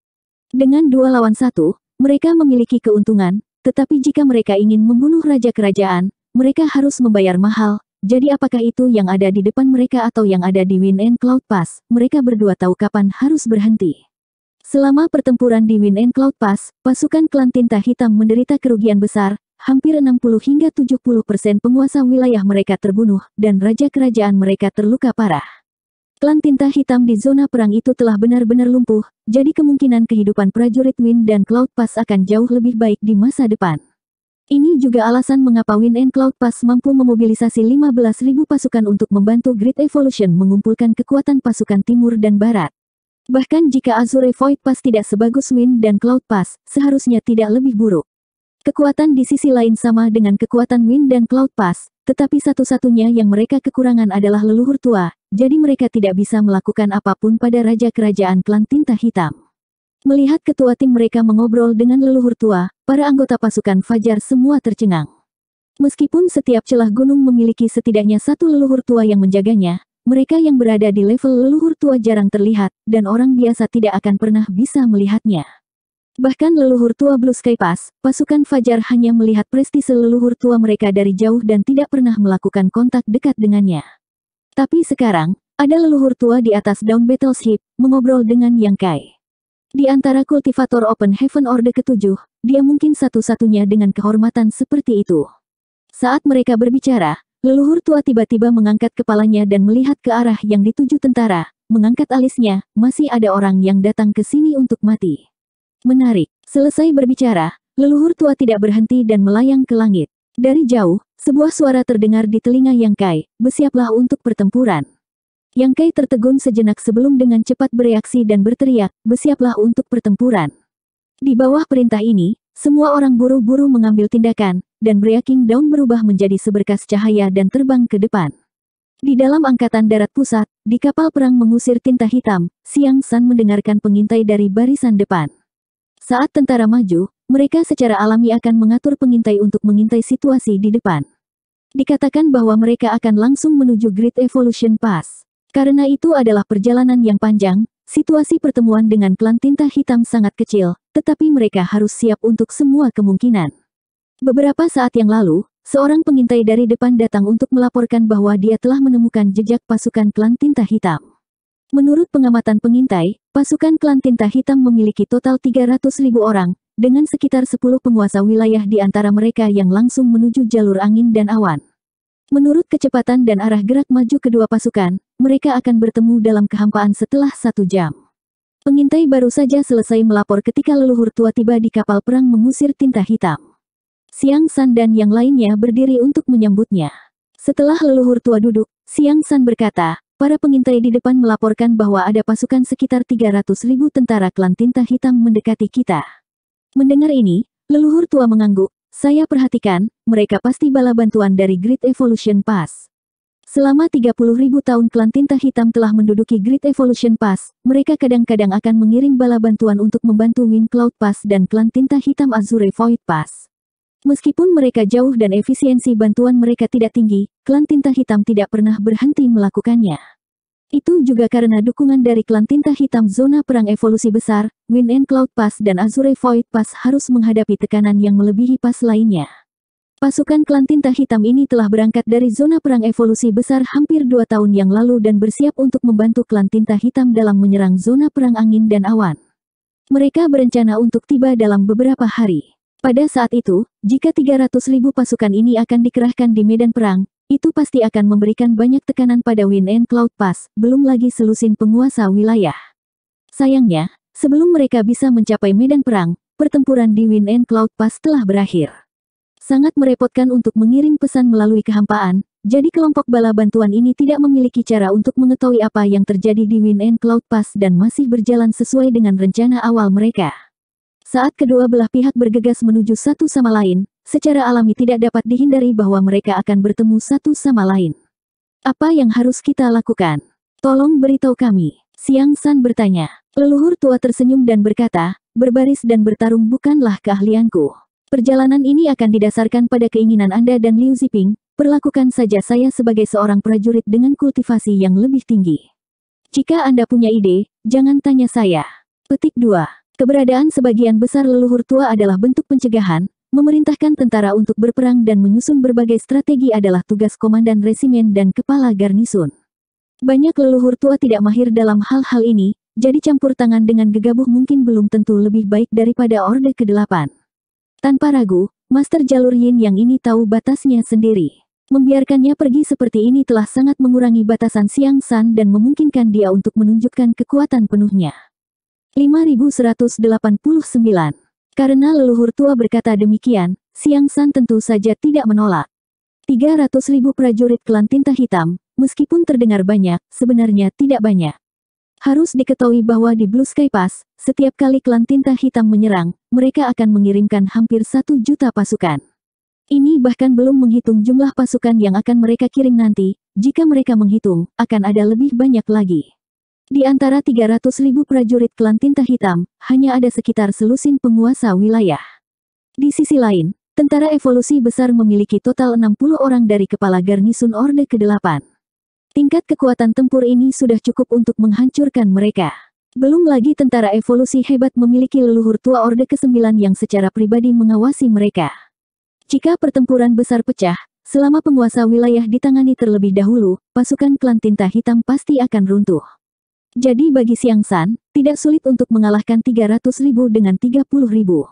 Dengan dua lawan satu, mereka memiliki keuntungan, tetapi jika mereka ingin membunuh raja kerajaan, mereka harus membayar mahal, jadi apakah itu yang ada di depan mereka atau yang ada di Wind and Cloud Pass, mereka berdua tahu kapan harus berhenti. Selama pertempuran di Wind and Cloud Pass, pasukan klan tinta hitam menderita kerugian besar, hampir 60 hingga 70 persen penguasa wilayah mereka terbunuh, dan raja kerajaan mereka terluka parah. Klan tinta hitam di zona perang itu telah benar-benar lumpuh, jadi kemungkinan kehidupan prajurit Wind dan Cloud Pass akan jauh lebih baik di masa depan. Ini juga alasan mengapa Win and Cloud Pass mampu memobilisasi 15.000 pasukan untuk membantu Great Evolution mengumpulkan kekuatan pasukan timur dan barat. Bahkan jika Azure Void Pass tidak sebagus Win dan Cloud Pass, seharusnya tidak lebih buruk. Kekuatan di sisi lain sama dengan kekuatan Win dan Cloud Pass, tetapi satu-satunya yang mereka kekurangan adalah leluhur tua, jadi mereka tidak bisa melakukan apapun pada Raja Kerajaan Klan Tinta Hitam. Melihat ketua tim mereka mengobrol dengan leluhur tua, para anggota pasukan Fajar semua tercengang. Meskipun setiap celah gunung memiliki setidaknya satu leluhur tua yang menjaganya, mereka yang berada di level leluhur tua jarang terlihat, dan orang biasa tidak akan pernah bisa melihatnya. Bahkan leluhur tua Blue Sky Pass, pasukan Fajar hanya melihat prestise leluhur tua mereka dari jauh dan tidak pernah melakukan kontak dekat dengannya. Tapi sekarang, ada leluhur tua di atas Down Battleship, mengobrol dengan Yang Kai. Di antara kultivator Open Heaven Orde ketujuh, dia mungkin satu-satunya dengan kehormatan seperti itu. Saat mereka berbicara, leluhur tua tiba-tiba mengangkat kepalanya dan melihat ke arah yang dituju tentara, mengangkat alisnya, masih ada orang yang datang ke sini untuk mati. Menarik, selesai berbicara, leluhur tua tidak berhenti dan melayang ke langit. Dari jauh, sebuah suara terdengar di telinga Yang Kai, bersiaplah untuk pertempuran. Yang Kei tertegun sejenak sebelum dengan cepat bereaksi dan berteriak, bersiaplah untuk pertempuran. Di bawah perintah ini, semua orang buru-buru mengambil tindakan, dan Breaking Down berubah menjadi seberkas cahaya dan terbang ke depan. Di dalam Angkatan Darat Pusat, di kapal perang mengusir tinta hitam, Siang San mendengarkan pengintai dari barisan depan. Saat tentara maju, mereka secara alami akan mengatur pengintai untuk mengintai situasi di depan. Dikatakan bahwa mereka akan langsung menuju Great Evolution Pass. Karena itu adalah perjalanan yang panjang, situasi pertemuan dengan klan tinta hitam sangat kecil, tetapi mereka harus siap untuk semua kemungkinan. Beberapa saat yang lalu, seorang pengintai dari depan datang untuk melaporkan bahwa dia telah menemukan jejak pasukan klan tinta hitam. Menurut pengamatan pengintai, pasukan klan tinta hitam memiliki total 300 orang, dengan sekitar 10 penguasa wilayah di antara mereka yang langsung menuju jalur angin dan awan. Menurut kecepatan dan arah gerak maju kedua pasukan, mereka akan bertemu dalam kehampaan setelah satu jam. Pengintai baru saja selesai melapor ketika leluhur tua tiba di kapal perang mengusir tinta hitam. Siang San dan yang lainnya berdiri untuk menyambutnya. Setelah leluhur tua duduk, Siang San berkata, para pengintai di depan melaporkan bahwa ada pasukan sekitar 300 ribu tentara klan tinta hitam mendekati kita. Mendengar ini, leluhur tua mengangguk, saya perhatikan, mereka pasti bala bantuan dari Great Evolution Pass. Selama 30.000 tahun klan tinta hitam telah menduduki Great Evolution Pass, mereka kadang-kadang akan mengirim bala bantuan untuk membantu Wind Cloud Pass dan klan tinta hitam Azure Void Pass. Meskipun mereka jauh dan efisiensi bantuan mereka tidak tinggi, klan tinta hitam tidak pernah berhenti melakukannya. Itu juga karena dukungan dari klan tinta hitam zona perang evolusi besar, Wind and Cloud Pass dan Azure Void Pass harus menghadapi tekanan yang melebihi pas lainnya. Pasukan klan tinta hitam ini telah berangkat dari zona perang evolusi besar hampir dua tahun yang lalu dan bersiap untuk membantu klan tinta hitam dalam menyerang zona perang angin dan awan. Mereka berencana untuk tiba dalam beberapa hari. Pada saat itu, jika 300 ribu pasukan ini akan dikerahkan di medan perang, itu pasti akan memberikan banyak tekanan pada Wind and Cloud Pass, belum lagi selusin penguasa wilayah. Sayangnya, sebelum mereka bisa mencapai medan perang, pertempuran di Wind and Cloud Pass telah berakhir. Sangat merepotkan untuk mengirim pesan melalui kehampaan, jadi kelompok bala bantuan ini tidak memiliki cara untuk mengetahui apa yang terjadi di Wind and Cloud Pass dan masih berjalan sesuai dengan rencana awal mereka. Saat kedua belah pihak bergegas menuju satu sama lain, secara alami tidak dapat dihindari bahwa mereka akan bertemu satu sama lain. Apa yang harus kita lakukan? Tolong beritahu kami. Siang San bertanya. Leluhur tua tersenyum dan berkata, berbaris dan bertarung bukanlah keahlianku. Perjalanan ini akan didasarkan pada keinginan Anda dan Liu Ziping, perlakukan saja saya sebagai seorang prajurit dengan kultivasi yang lebih tinggi. Jika Anda punya ide, jangan tanya saya. Petik 2. Keberadaan sebagian besar leluhur tua adalah bentuk pencegahan, memerintahkan tentara untuk berperang dan menyusun berbagai strategi adalah tugas komandan resimen dan kepala garnisun. Banyak leluhur tua tidak mahir dalam hal-hal ini, jadi campur tangan dengan gegabah mungkin belum tentu lebih baik daripada Orde ke-8. Tanpa ragu, Master Jalur Yin yang ini tahu batasnya sendiri. Membiarkannya pergi seperti ini telah sangat mengurangi batasan Siang San dan memungkinkan dia untuk menunjukkan kekuatan penuhnya. 5189 Karena leluhur tua berkata demikian, Siang San tentu saja tidak menolak. 300 ribu prajurit klan tinta hitam, meskipun terdengar banyak, sebenarnya tidak banyak. Harus diketahui bahwa di Blue Sky Pass, setiap kali klan tinta hitam menyerang, mereka akan mengirimkan hampir satu juta pasukan. Ini bahkan belum menghitung jumlah pasukan yang akan mereka kirim nanti, jika mereka menghitung, akan ada lebih banyak lagi. Di antara 300 ribu prajurit klan tinta hitam, hanya ada sekitar selusin penguasa wilayah. Di sisi lain, tentara evolusi besar memiliki total 60 orang dari kepala garnisun Orde ke-8. Tingkat kekuatan tempur ini sudah cukup untuk menghancurkan mereka. Belum lagi tentara evolusi hebat memiliki leluhur tua Orde ke-9 yang secara pribadi mengawasi mereka. Jika pertempuran besar pecah, selama penguasa wilayah ditangani terlebih dahulu, pasukan klan tinta hitam pasti akan runtuh. Jadi bagi Siang San, tidak sulit untuk mengalahkan 300 ribu dengan 30 ribu.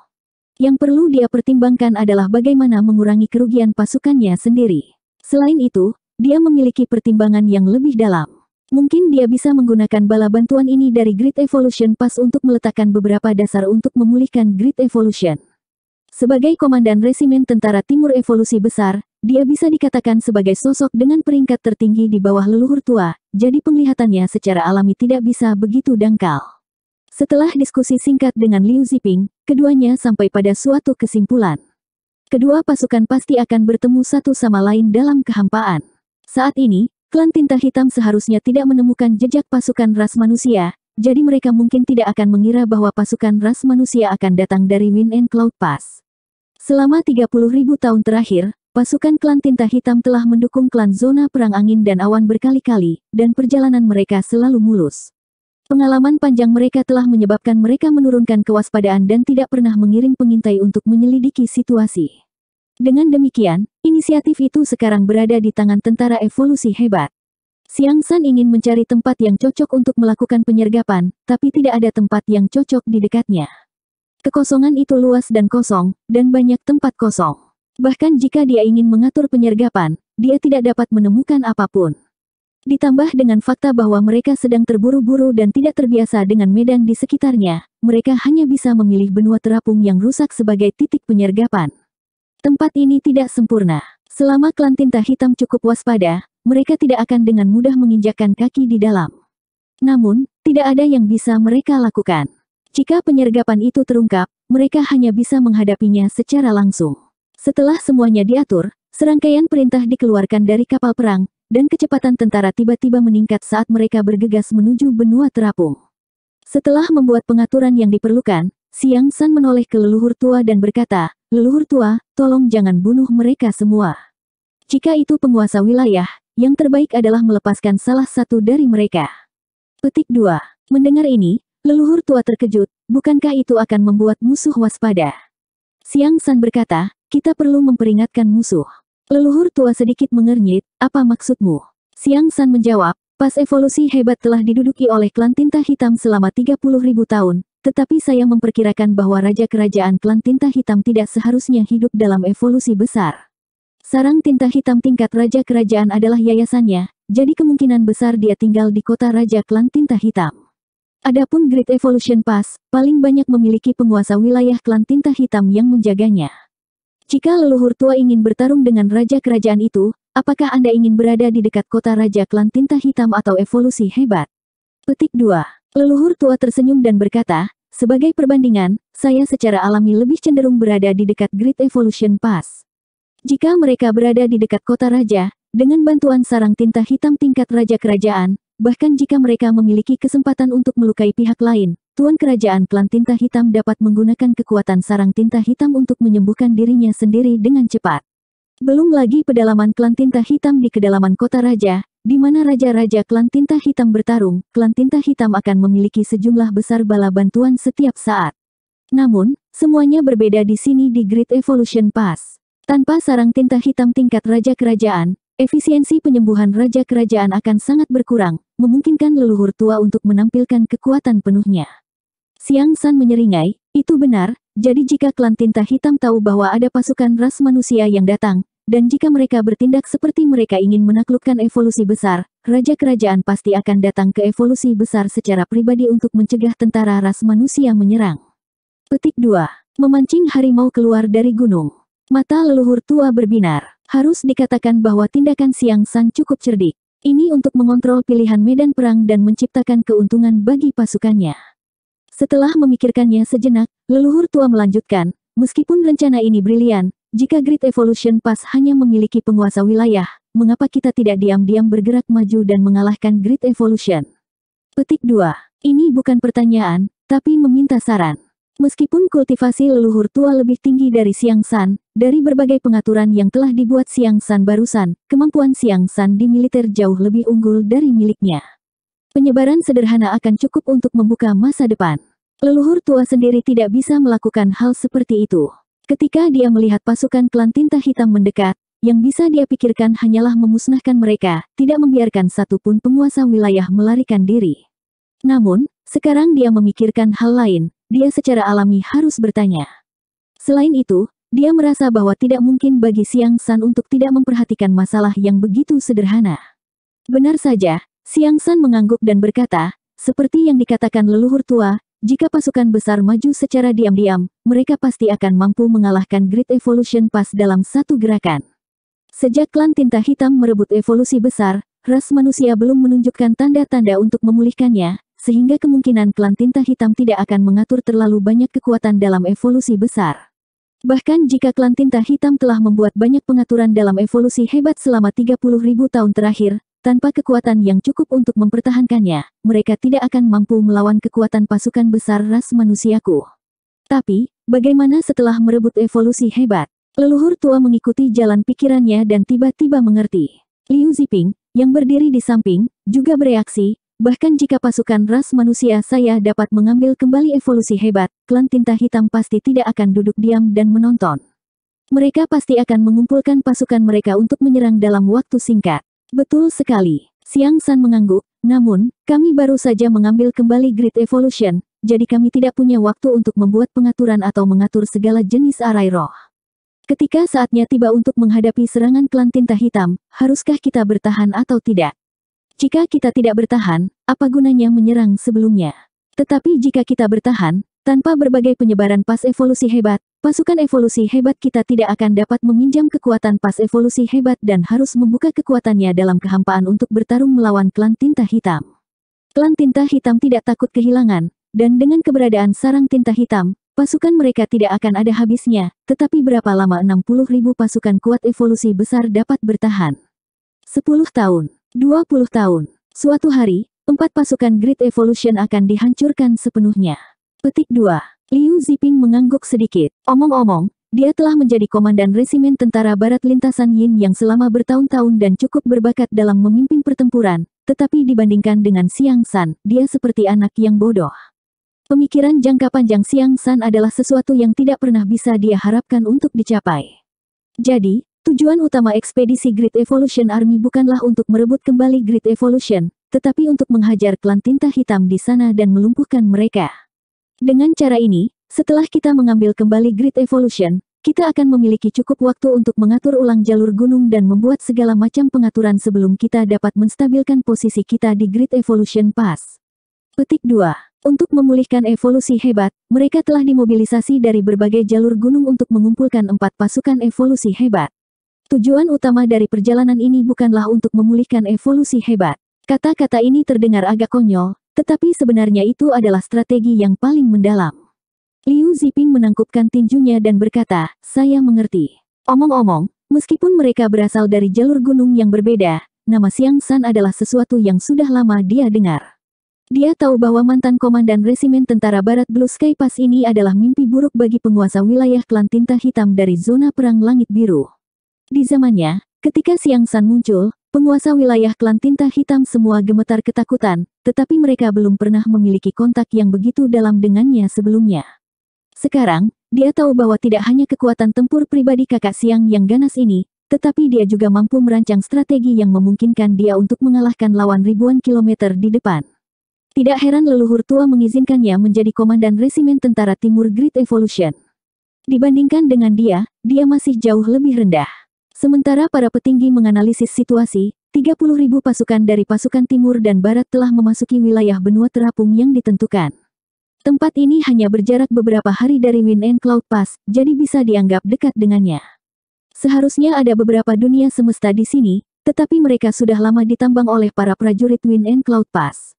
Yang perlu dia pertimbangkan adalah bagaimana mengurangi kerugian pasukannya sendiri. Selain itu, dia memiliki pertimbangan yang lebih dalam. Mungkin dia bisa menggunakan bala bantuan ini dari Great Evolution Pass untuk meletakkan beberapa dasar untuk memulihkan Great Evolution. Sebagai komandan resimen tentara Timur Evolusi Besar, dia bisa dikatakan sebagai sosok dengan peringkat tertinggi di bawah leluhur tua, jadi penglihatannya secara alami tidak bisa begitu dangkal. Setelah diskusi singkat dengan Liu Ziping, keduanya sampai pada suatu kesimpulan. Kedua pasukan pasti akan bertemu satu sama lain dalam kehampaan. Saat ini, klan tinta hitam seharusnya tidak menemukan jejak pasukan ras manusia, jadi mereka mungkin tidak akan mengira bahwa pasukan ras manusia akan datang dari Wind and Cloud Pass. Selama 30.000 tahun terakhir, pasukan klan tinta hitam telah mendukung klan zona perang angin dan awan berkali-kali, dan perjalanan mereka selalu mulus. Pengalaman panjang mereka telah menyebabkan mereka menurunkan kewaspadaan dan tidak pernah mengirim pengintai untuk menyelidiki situasi. Dengan demikian, inisiatif itu sekarang berada di tangan tentara evolusi hebat. Siang San ingin mencari tempat yang cocok untuk melakukan penyergapan, tapi tidak ada tempat yang cocok di dekatnya. Kekosongan itu luas dan kosong, dan banyak tempat kosong. Bahkan jika dia ingin mengatur penyergapan, dia tidak dapat menemukan apapun. Ditambah dengan fakta bahwa mereka sedang terburu-buru dan tidak terbiasa dengan medan di sekitarnya, mereka hanya bisa memilih benua terapung yang rusak sebagai titik penyergapan. Tempat ini tidak sempurna. Selama klan tinta hitam cukup waspada, mereka tidak akan dengan mudah menginjakkan kaki di dalam. Namun, tidak ada yang bisa mereka lakukan. Jika penyergapan itu terungkap, mereka hanya bisa menghadapinya secara langsung. Setelah semuanya diatur, serangkaian perintah dikeluarkan dari kapal perang, dan kecepatan tentara tiba-tiba meningkat saat mereka bergegas menuju benua terapung. Setelah membuat pengaturan yang diperlukan, Siang San menoleh ke leluhur tua dan berkata, Leluhur tua, tolong jangan bunuh mereka semua. Jika itu penguasa wilayah, yang terbaik adalah melepaskan salah satu dari mereka. Petik 2. Mendengar ini, leluhur tua terkejut, bukankah itu akan membuat musuh waspada? Siang San berkata, kita perlu memperingatkan musuh. Leluhur tua sedikit mengernyit, apa maksudmu? Siang San menjawab, pas evolusi hebat telah diduduki oleh klan tinta hitam selama 30.000 tahun, tetapi saya memperkirakan bahwa Raja Kerajaan Klan Tinta Hitam tidak seharusnya hidup dalam evolusi besar. Sarang Tinta Hitam tingkat Raja Kerajaan adalah yayasannya, jadi kemungkinan besar dia tinggal di kota Raja Klan Tinta Hitam. Adapun Great Evolution Pass, paling banyak memiliki penguasa wilayah Klan Tinta Hitam yang menjaganya. Jika leluhur tua ingin bertarung dengan Raja Kerajaan itu, apakah Anda ingin berada di dekat kota Raja Klan Tinta Hitam atau evolusi hebat? Petik 2 Leluhur tua tersenyum dan berkata, sebagai perbandingan, saya secara alami lebih cenderung berada di dekat Great Evolution Pass. Jika mereka berada di dekat kota raja, dengan bantuan sarang tinta hitam tingkat raja kerajaan, bahkan jika mereka memiliki kesempatan untuk melukai pihak lain, Tuan Kerajaan Klan Tinta Hitam dapat menggunakan kekuatan sarang tinta hitam untuk menyembuhkan dirinya sendiri dengan cepat. Belum lagi pedalaman Klan Tinta Hitam di kedalaman kota raja, di mana raja-raja klan tinta hitam bertarung, klan tinta hitam akan memiliki sejumlah besar bala bantuan setiap saat. Namun, semuanya berbeda di sini di Great Evolution Pass. Tanpa sarang tinta hitam tingkat raja kerajaan, efisiensi penyembuhan raja kerajaan akan sangat berkurang, memungkinkan leluhur tua untuk menampilkan kekuatan penuhnya. Siang San menyeringai, itu benar, jadi jika klan tinta hitam tahu bahwa ada pasukan ras manusia yang datang, dan jika mereka bertindak seperti mereka ingin menaklukkan evolusi besar, Raja Kerajaan pasti akan datang ke evolusi besar secara pribadi untuk mencegah tentara ras manusia menyerang. Petik 2. Memancing harimau keluar dari gunung. Mata leluhur tua berbinar. Harus dikatakan bahwa tindakan Siang San cukup cerdik. Ini untuk mengontrol pilihan medan perang dan menciptakan keuntungan bagi pasukannya. Setelah memikirkannya sejenak, leluhur tua melanjutkan, meskipun rencana ini brilian, jika Great Evolution Pass hanya memiliki penguasa wilayah, mengapa kita tidak diam-diam bergerak maju dan mengalahkan Great Evolution? Petik 2. Ini bukan pertanyaan, tapi meminta saran. Meskipun kultivasi leluhur tua lebih tinggi dari Siang San, dari berbagai pengaturan yang telah dibuat Siang San barusan, kemampuan Siang San di militer jauh lebih unggul dari miliknya. Penyebaran sederhana akan cukup untuk membuka masa depan. Leluhur tua sendiri tidak bisa melakukan hal seperti itu. Ketika dia melihat pasukan klan tinta hitam mendekat, yang bisa dia pikirkan hanyalah memusnahkan mereka, tidak membiarkan satupun penguasa wilayah melarikan diri. Namun, sekarang dia memikirkan hal lain, dia secara alami harus bertanya. Selain itu, dia merasa bahwa tidak mungkin bagi Siang San untuk tidak memperhatikan masalah yang begitu sederhana. Benar saja, Siang San mengangguk dan berkata, seperti yang dikatakan leluhur tua, jika pasukan besar maju secara diam-diam, mereka pasti akan mampu mengalahkan Great Evolution Pass dalam satu gerakan. Sejak klan tinta hitam merebut evolusi besar, ras manusia belum menunjukkan tanda-tanda untuk memulihkannya, sehingga kemungkinan klan tinta hitam tidak akan mengatur terlalu banyak kekuatan dalam evolusi besar. Bahkan jika klan tinta hitam telah membuat banyak pengaturan dalam evolusi hebat selama 30.000 tahun terakhir, tanpa kekuatan yang cukup untuk mempertahankannya, mereka tidak akan mampu melawan kekuatan pasukan besar ras manusiaku. Tapi, bagaimana setelah merebut evolusi hebat, leluhur tua mengikuti jalan pikirannya dan tiba-tiba mengerti. Liu Ziping, yang berdiri di samping, juga bereaksi, bahkan jika pasukan ras manusia saya dapat mengambil kembali evolusi hebat, klan tinta hitam pasti tidak akan duduk diam dan menonton. Mereka pasti akan mengumpulkan pasukan mereka untuk menyerang dalam waktu singkat. Betul sekali. Siang San mengangguk, namun, kami baru saja mengambil kembali Grid Evolution, jadi kami tidak punya waktu untuk membuat pengaturan atau mengatur segala jenis arai roh. Ketika saatnya tiba untuk menghadapi serangan klan tinta hitam, haruskah kita bertahan atau tidak? Jika kita tidak bertahan, apa gunanya menyerang sebelumnya? Tetapi jika kita bertahan, tanpa berbagai penyebaran pas evolusi hebat, Pasukan evolusi hebat kita tidak akan dapat meminjam kekuatan pas evolusi hebat dan harus membuka kekuatannya dalam kehampaan untuk bertarung melawan klan tinta hitam. Klan tinta hitam tidak takut kehilangan, dan dengan keberadaan sarang tinta hitam, pasukan mereka tidak akan ada habisnya, tetapi berapa lama 60 ribu pasukan kuat evolusi besar dapat bertahan? 10 tahun, 20 tahun, suatu hari, empat pasukan Great Evolution akan dihancurkan sepenuhnya. Petik 2. Liu Ziping mengangguk sedikit. Omong-omong, dia telah menjadi komandan resimen tentara barat lintasan Yin yang selama bertahun-tahun dan cukup berbakat dalam memimpin pertempuran, tetapi dibandingkan dengan Siang San, dia seperti anak yang bodoh. Pemikiran jangka panjang Siang San adalah sesuatu yang tidak pernah bisa dia harapkan untuk dicapai. Jadi, tujuan utama ekspedisi Great Evolution Army bukanlah untuk merebut kembali Great Evolution, tetapi untuk menghajar klan tinta hitam di sana dan melumpuhkan mereka. Dengan cara ini, setelah kita mengambil kembali Grid Evolution, kita akan memiliki cukup waktu untuk mengatur ulang jalur gunung dan membuat segala macam pengaturan sebelum kita dapat menstabilkan posisi kita di Grid Evolution Pass. Petik 2. Untuk memulihkan evolusi hebat, mereka telah dimobilisasi dari berbagai jalur gunung untuk mengumpulkan empat pasukan evolusi hebat. Tujuan utama dari perjalanan ini bukanlah untuk memulihkan evolusi hebat. Kata-kata ini terdengar agak konyol, tetapi sebenarnya itu adalah strategi yang paling mendalam. Liu Ziping menangkupkan tinjunya dan berkata, saya mengerti. Omong-omong, meskipun mereka berasal dari jalur gunung yang berbeda, nama Siang San adalah sesuatu yang sudah lama dia dengar. Dia tahu bahwa mantan komandan resimen tentara barat Blue Sky Pass ini adalah mimpi buruk bagi penguasa wilayah klan tinta hitam dari zona perang langit biru. Di zamannya, ketika Siang San muncul, Penguasa wilayah klan tinta hitam semua gemetar ketakutan, tetapi mereka belum pernah memiliki kontak yang begitu dalam dengannya sebelumnya. Sekarang, dia tahu bahwa tidak hanya kekuatan tempur pribadi kakak siang yang ganas ini, tetapi dia juga mampu merancang strategi yang memungkinkan dia untuk mengalahkan lawan ribuan kilometer di depan. Tidak heran leluhur tua mengizinkannya menjadi komandan resimen tentara timur Great Evolution. Dibandingkan dengan dia, dia masih jauh lebih rendah. Sementara para petinggi menganalisis situasi, 30.000 pasukan dari pasukan timur dan barat telah memasuki wilayah benua terapung yang ditentukan. Tempat ini hanya berjarak beberapa hari dari Wind and Cloud Pass, jadi bisa dianggap dekat dengannya. Seharusnya ada beberapa dunia semesta di sini, tetapi mereka sudah lama ditambang oleh para prajurit Wind and Cloud Pass.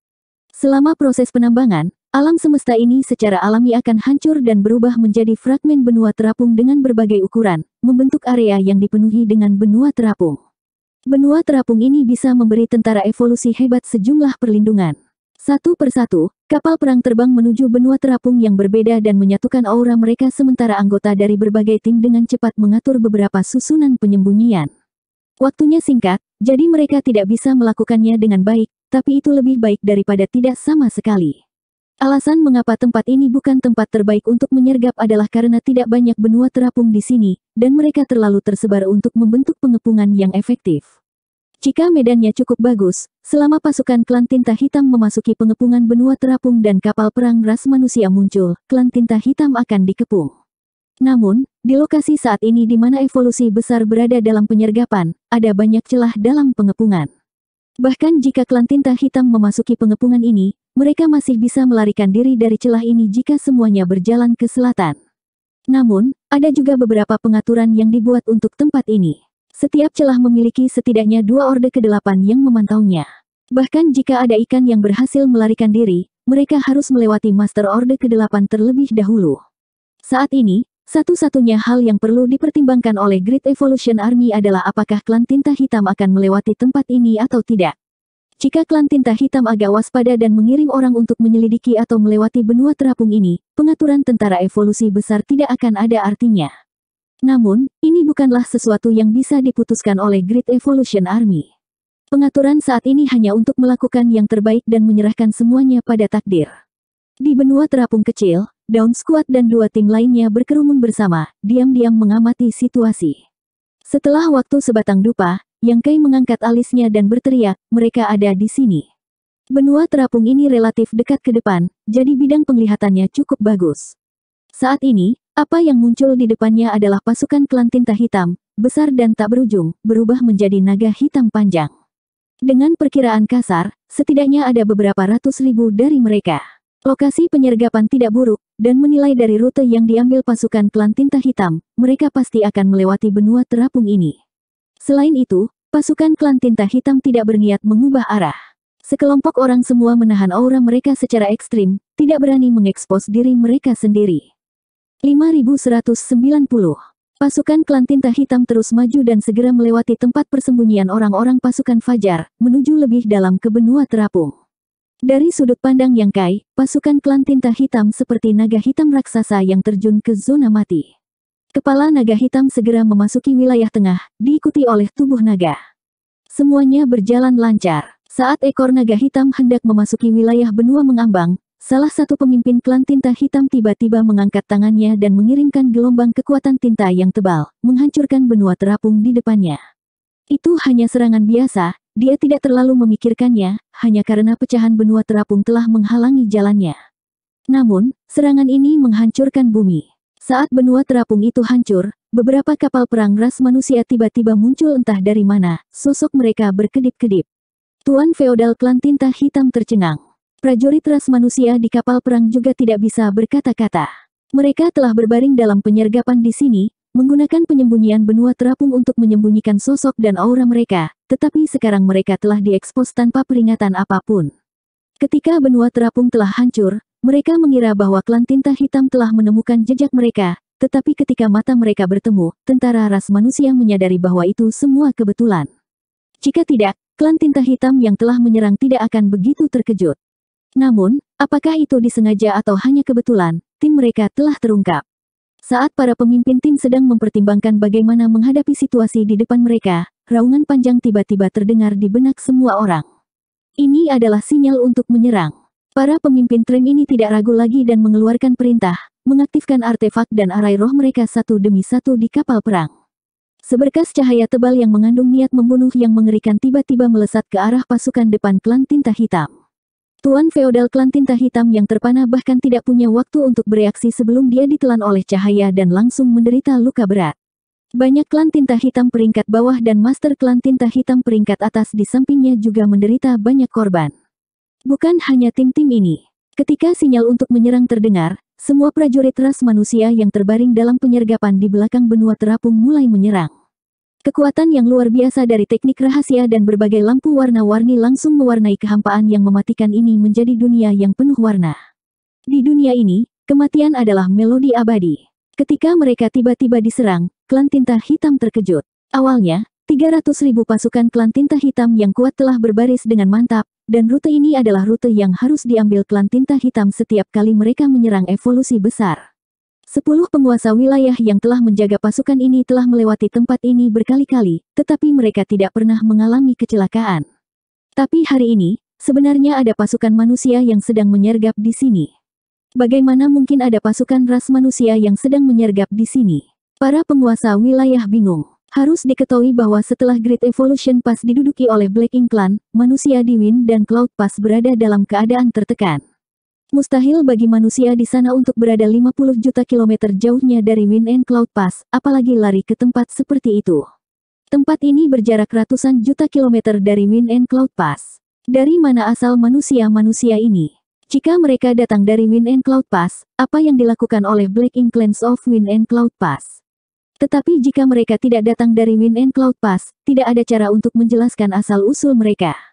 Selama proses penambangan, Alam semesta ini secara alami akan hancur dan berubah menjadi fragmen benua terapung dengan berbagai ukuran, membentuk area yang dipenuhi dengan benua terapung. Benua terapung ini bisa memberi tentara evolusi hebat sejumlah perlindungan. Satu persatu, kapal perang terbang menuju benua terapung yang berbeda dan menyatukan aura mereka sementara anggota dari berbagai tim dengan cepat mengatur beberapa susunan penyembunyian. Waktunya singkat, jadi mereka tidak bisa melakukannya dengan baik, tapi itu lebih baik daripada tidak sama sekali. Alasan mengapa tempat ini bukan tempat terbaik untuk menyergap adalah karena tidak banyak benua terapung di sini, dan mereka terlalu tersebar untuk membentuk pengepungan yang efektif. Jika medannya cukup bagus, selama pasukan klan tinta hitam memasuki pengepungan benua terapung dan kapal perang ras manusia muncul, klan tinta hitam akan dikepung. Namun, di lokasi saat ini di mana evolusi besar berada dalam penyergapan, ada banyak celah dalam pengepungan. Bahkan jika klan tinta hitam memasuki pengepungan ini, mereka masih bisa melarikan diri dari celah ini jika semuanya berjalan ke selatan. Namun, ada juga beberapa pengaturan yang dibuat untuk tempat ini. Setiap celah memiliki setidaknya dua orde kedelapan yang memantaunya. Bahkan jika ada ikan yang berhasil melarikan diri, mereka harus melewati master orde kedelapan terlebih dahulu. Saat ini, satu-satunya hal yang perlu dipertimbangkan oleh Great Evolution Army adalah apakah klan tinta hitam akan melewati tempat ini atau tidak. Jika klan tinta hitam agak waspada dan mengirim orang untuk menyelidiki atau melewati benua terapung ini, pengaturan tentara evolusi besar tidak akan ada artinya. Namun, ini bukanlah sesuatu yang bisa diputuskan oleh Great Evolution Army. Pengaturan saat ini hanya untuk melakukan yang terbaik dan menyerahkan semuanya pada takdir. Di benua terapung kecil, Daun Squad dan dua tim lainnya berkerumun bersama, diam-diam mengamati situasi. Setelah waktu sebatang dupa, Yang Kai mengangkat alisnya dan berteriak, mereka ada di sini. Benua terapung ini relatif dekat ke depan, jadi bidang penglihatannya cukup bagus. Saat ini, apa yang muncul di depannya adalah pasukan klan tinta hitam, besar dan tak berujung, berubah menjadi naga hitam panjang. Dengan perkiraan kasar, setidaknya ada beberapa ratus ribu dari mereka. Lokasi penyergapan tidak buruk, dan menilai dari rute yang diambil pasukan klan tinta hitam, mereka pasti akan melewati benua terapung ini. Selain itu, pasukan klan tinta hitam tidak berniat mengubah arah. Sekelompok orang semua menahan aura mereka secara ekstrim, tidak berani mengekspos diri mereka sendiri. 5190 Pasukan klan tinta hitam terus maju dan segera melewati tempat persembunyian orang-orang pasukan Fajar, menuju lebih dalam ke benua terapung. Dari sudut pandang yang kai, pasukan klan tinta hitam seperti naga hitam raksasa yang terjun ke zona mati. Kepala naga hitam segera memasuki wilayah tengah, diikuti oleh tubuh naga. Semuanya berjalan lancar. Saat ekor naga hitam hendak memasuki wilayah benua mengambang, salah satu pemimpin klan tinta hitam tiba-tiba mengangkat tangannya dan mengirimkan gelombang kekuatan tinta yang tebal, menghancurkan benua terapung di depannya. Itu hanya serangan biasa, dia tidak terlalu memikirkannya, hanya karena pecahan benua terapung telah menghalangi jalannya. Namun, serangan ini menghancurkan bumi. Saat benua terapung itu hancur, beberapa kapal perang ras manusia tiba-tiba muncul entah dari mana, sosok mereka berkedip-kedip. Tuan feodal klan tinta hitam tercengang. Prajurit ras manusia di kapal perang juga tidak bisa berkata-kata. Mereka telah berbaring dalam penyergapan di sini, Menggunakan penyembunyian benua terapung untuk menyembunyikan sosok dan aura mereka, tetapi sekarang mereka telah diekspos tanpa peringatan apapun. Ketika benua terapung telah hancur, mereka mengira bahwa klan tinta hitam telah menemukan jejak mereka, tetapi ketika mata mereka bertemu, tentara ras manusia menyadari bahwa itu semua kebetulan. Jika tidak, klan tinta hitam yang telah menyerang tidak akan begitu terkejut. Namun, apakah itu disengaja atau hanya kebetulan, tim mereka telah terungkap. Saat para pemimpin tim sedang mempertimbangkan bagaimana menghadapi situasi di depan mereka, raungan panjang tiba-tiba terdengar di benak semua orang. Ini adalah sinyal untuk menyerang. Para pemimpin tren ini tidak ragu lagi dan mengeluarkan perintah, mengaktifkan artefak dan arai roh mereka satu demi satu di kapal perang. Seberkas cahaya tebal yang mengandung niat membunuh yang mengerikan tiba-tiba melesat ke arah pasukan depan klan tinta hitam. Tuan feodal klan tinta hitam yang terpana bahkan tidak punya waktu untuk bereaksi sebelum dia ditelan oleh cahaya dan langsung menderita luka berat. Banyak klan tinta hitam peringkat bawah dan master klan tinta hitam peringkat atas di sampingnya juga menderita banyak korban. Bukan hanya tim-tim ini. Ketika sinyal untuk menyerang terdengar, semua prajurit ras manusia yang terbaring dalam penyergapan di belakang benua terapung mulai menyerang. Kekuatan yang luar biasa dari teknik rahasia dan berbagai lampu warna-warni langsung mewarnai kehampaan yang mematikan ini menjadi dunia yang penuh warna. Di dunia ini, kematian adalah melodi abadi. Ketika mereka tiba-tiba diserang, klan tinta hitam terkejut. Awalnya, 300 ribu pasukan klan tinta hitam yang kuat telah berbaris dengan mantap, dan rute ini adalah rute yang harus diambil klan tinta hitam setiap kali mereka menyerang evolusi besar. Sepuluh penguasa wilayah yang telah menjaga pasukan ini telah melewati tempat ini berkali-kali, tetapi mereka tidak pernah mengalami kecelakaan. Tapi hari ini, sebenarnya ada pasukan manusia yang sedang menyergap di sini. Bagaimana mungkin ada pasukan ras manusia yang sedang menyergap di sini? Para penguasa wilayah bingung. Harus diketahui bahwa setelah Great Evolution Pass diduduki oleh Black Ink Clan, manusia di Wind dan Cloud Pass berada dalam keadaan tertekan. Mustahil bagi manusia di sana untuk berada 50 juta kilometer jauhnya dari Wind and Cloud Pass, apalagi lari ke tempat seperti itu. Tempat ini berjarak ratusan juta kilometer dari Wind and Cloud Pass. Dari mana asal manusia-manusia ini? Jika mereka datang dari Wind and Cloud Pass, apa yang dilakukan oleh Black Ink of Wind and Cloud Pass? Tetapi jika mereka tidak datang dari Wind and Cloud Pass, tidak ada cara untuk menjelaskan asal-usul mereka.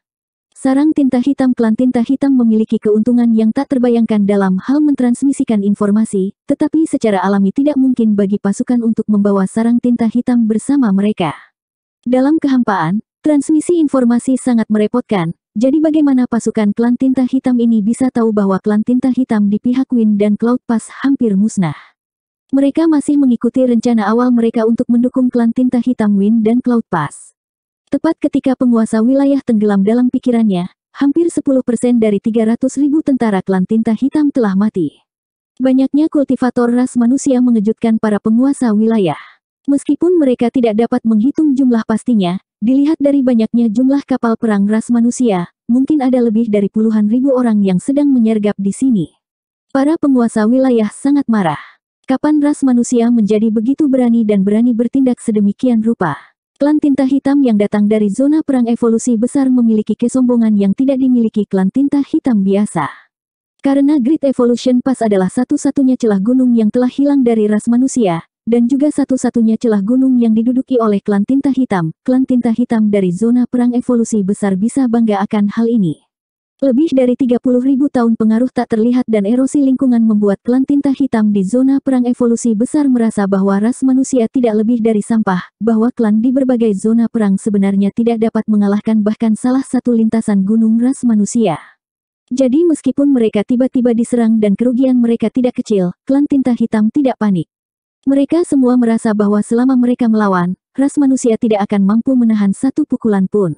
Sarang tinta hitam klan tinta hitam memiliki keuntungan yang tak terbayangkan dalam hal mentransmisikan informasi, tetapi secara alami tidak mungkin bagi pasukan untuk membawa sarang tinta hitam bersama mereka. Dalam kehampaan, transmisi informasi sangat merepotkan, jadi bagaimana pasukan klan tinta hitam ini bisa tahu bahwa klan tinta hitam di pihak Win dan Cloud Pass hampir musnah? Mereka masih mengikuti rencana awal mereka untuk mendukung klan tinta hitam Win dan Cloud Pass. Tepat ketika penguasa wilayah tenggelam dalam pikirannya, hampir 10% dari 300 ribu tentara klan tinta hitam telah mati. Banyaknya kultivator ras manusia mengejutkan para penguasa wilayah. Meskipun mereka tidak dapat menghitung jumlah pastinya, dilihat dari banyaknya jumlah kapal perang ras manusia, mungkin ada lebih dari puluhan ribu orang yang sedang menyergap di sini. Para penguasa wilayah sangat marah. Kapan ras manusia menjadi begitu berani dan berani bertindak sedemikian rupa? Klan Tinta Hitam yang datang dari zona perang evolusi besar memiliki kesombongan yang tidak dimiliki klan Tinta Hitam biasa. Karena Great Evolution Pass adalah satu-satunya celah gunung yang telah hilang dari ras manusia, dan juga satu-satunya celah gunung yang diduduki oleh klan Tinta Hitam, klan Tinta Hitam dari zona perang evolusi besar bisa bangga akan hal ini. Lebih dari 30 ribu tahun pengaruh tak terlihat dan erosi lingkungan membuat klan tinta hitam di zona perang evolusi besar merasa bahwa ras manusia tidak lebih dari sampah, bahwa klan di berbagai zona perang sebenarnya tidak dapat mengalahkan bahkan salah satu lintasan gunung ras manusia. Jadi meskipun mereka tiba-tiba diserang dan kerugian mereka tidak kecil, klan tinta hitam tidak panik. Mereka semua merasa bahwa selama mereka melawan, ras manusia tidak akan mampu menahan satu pukulan pun.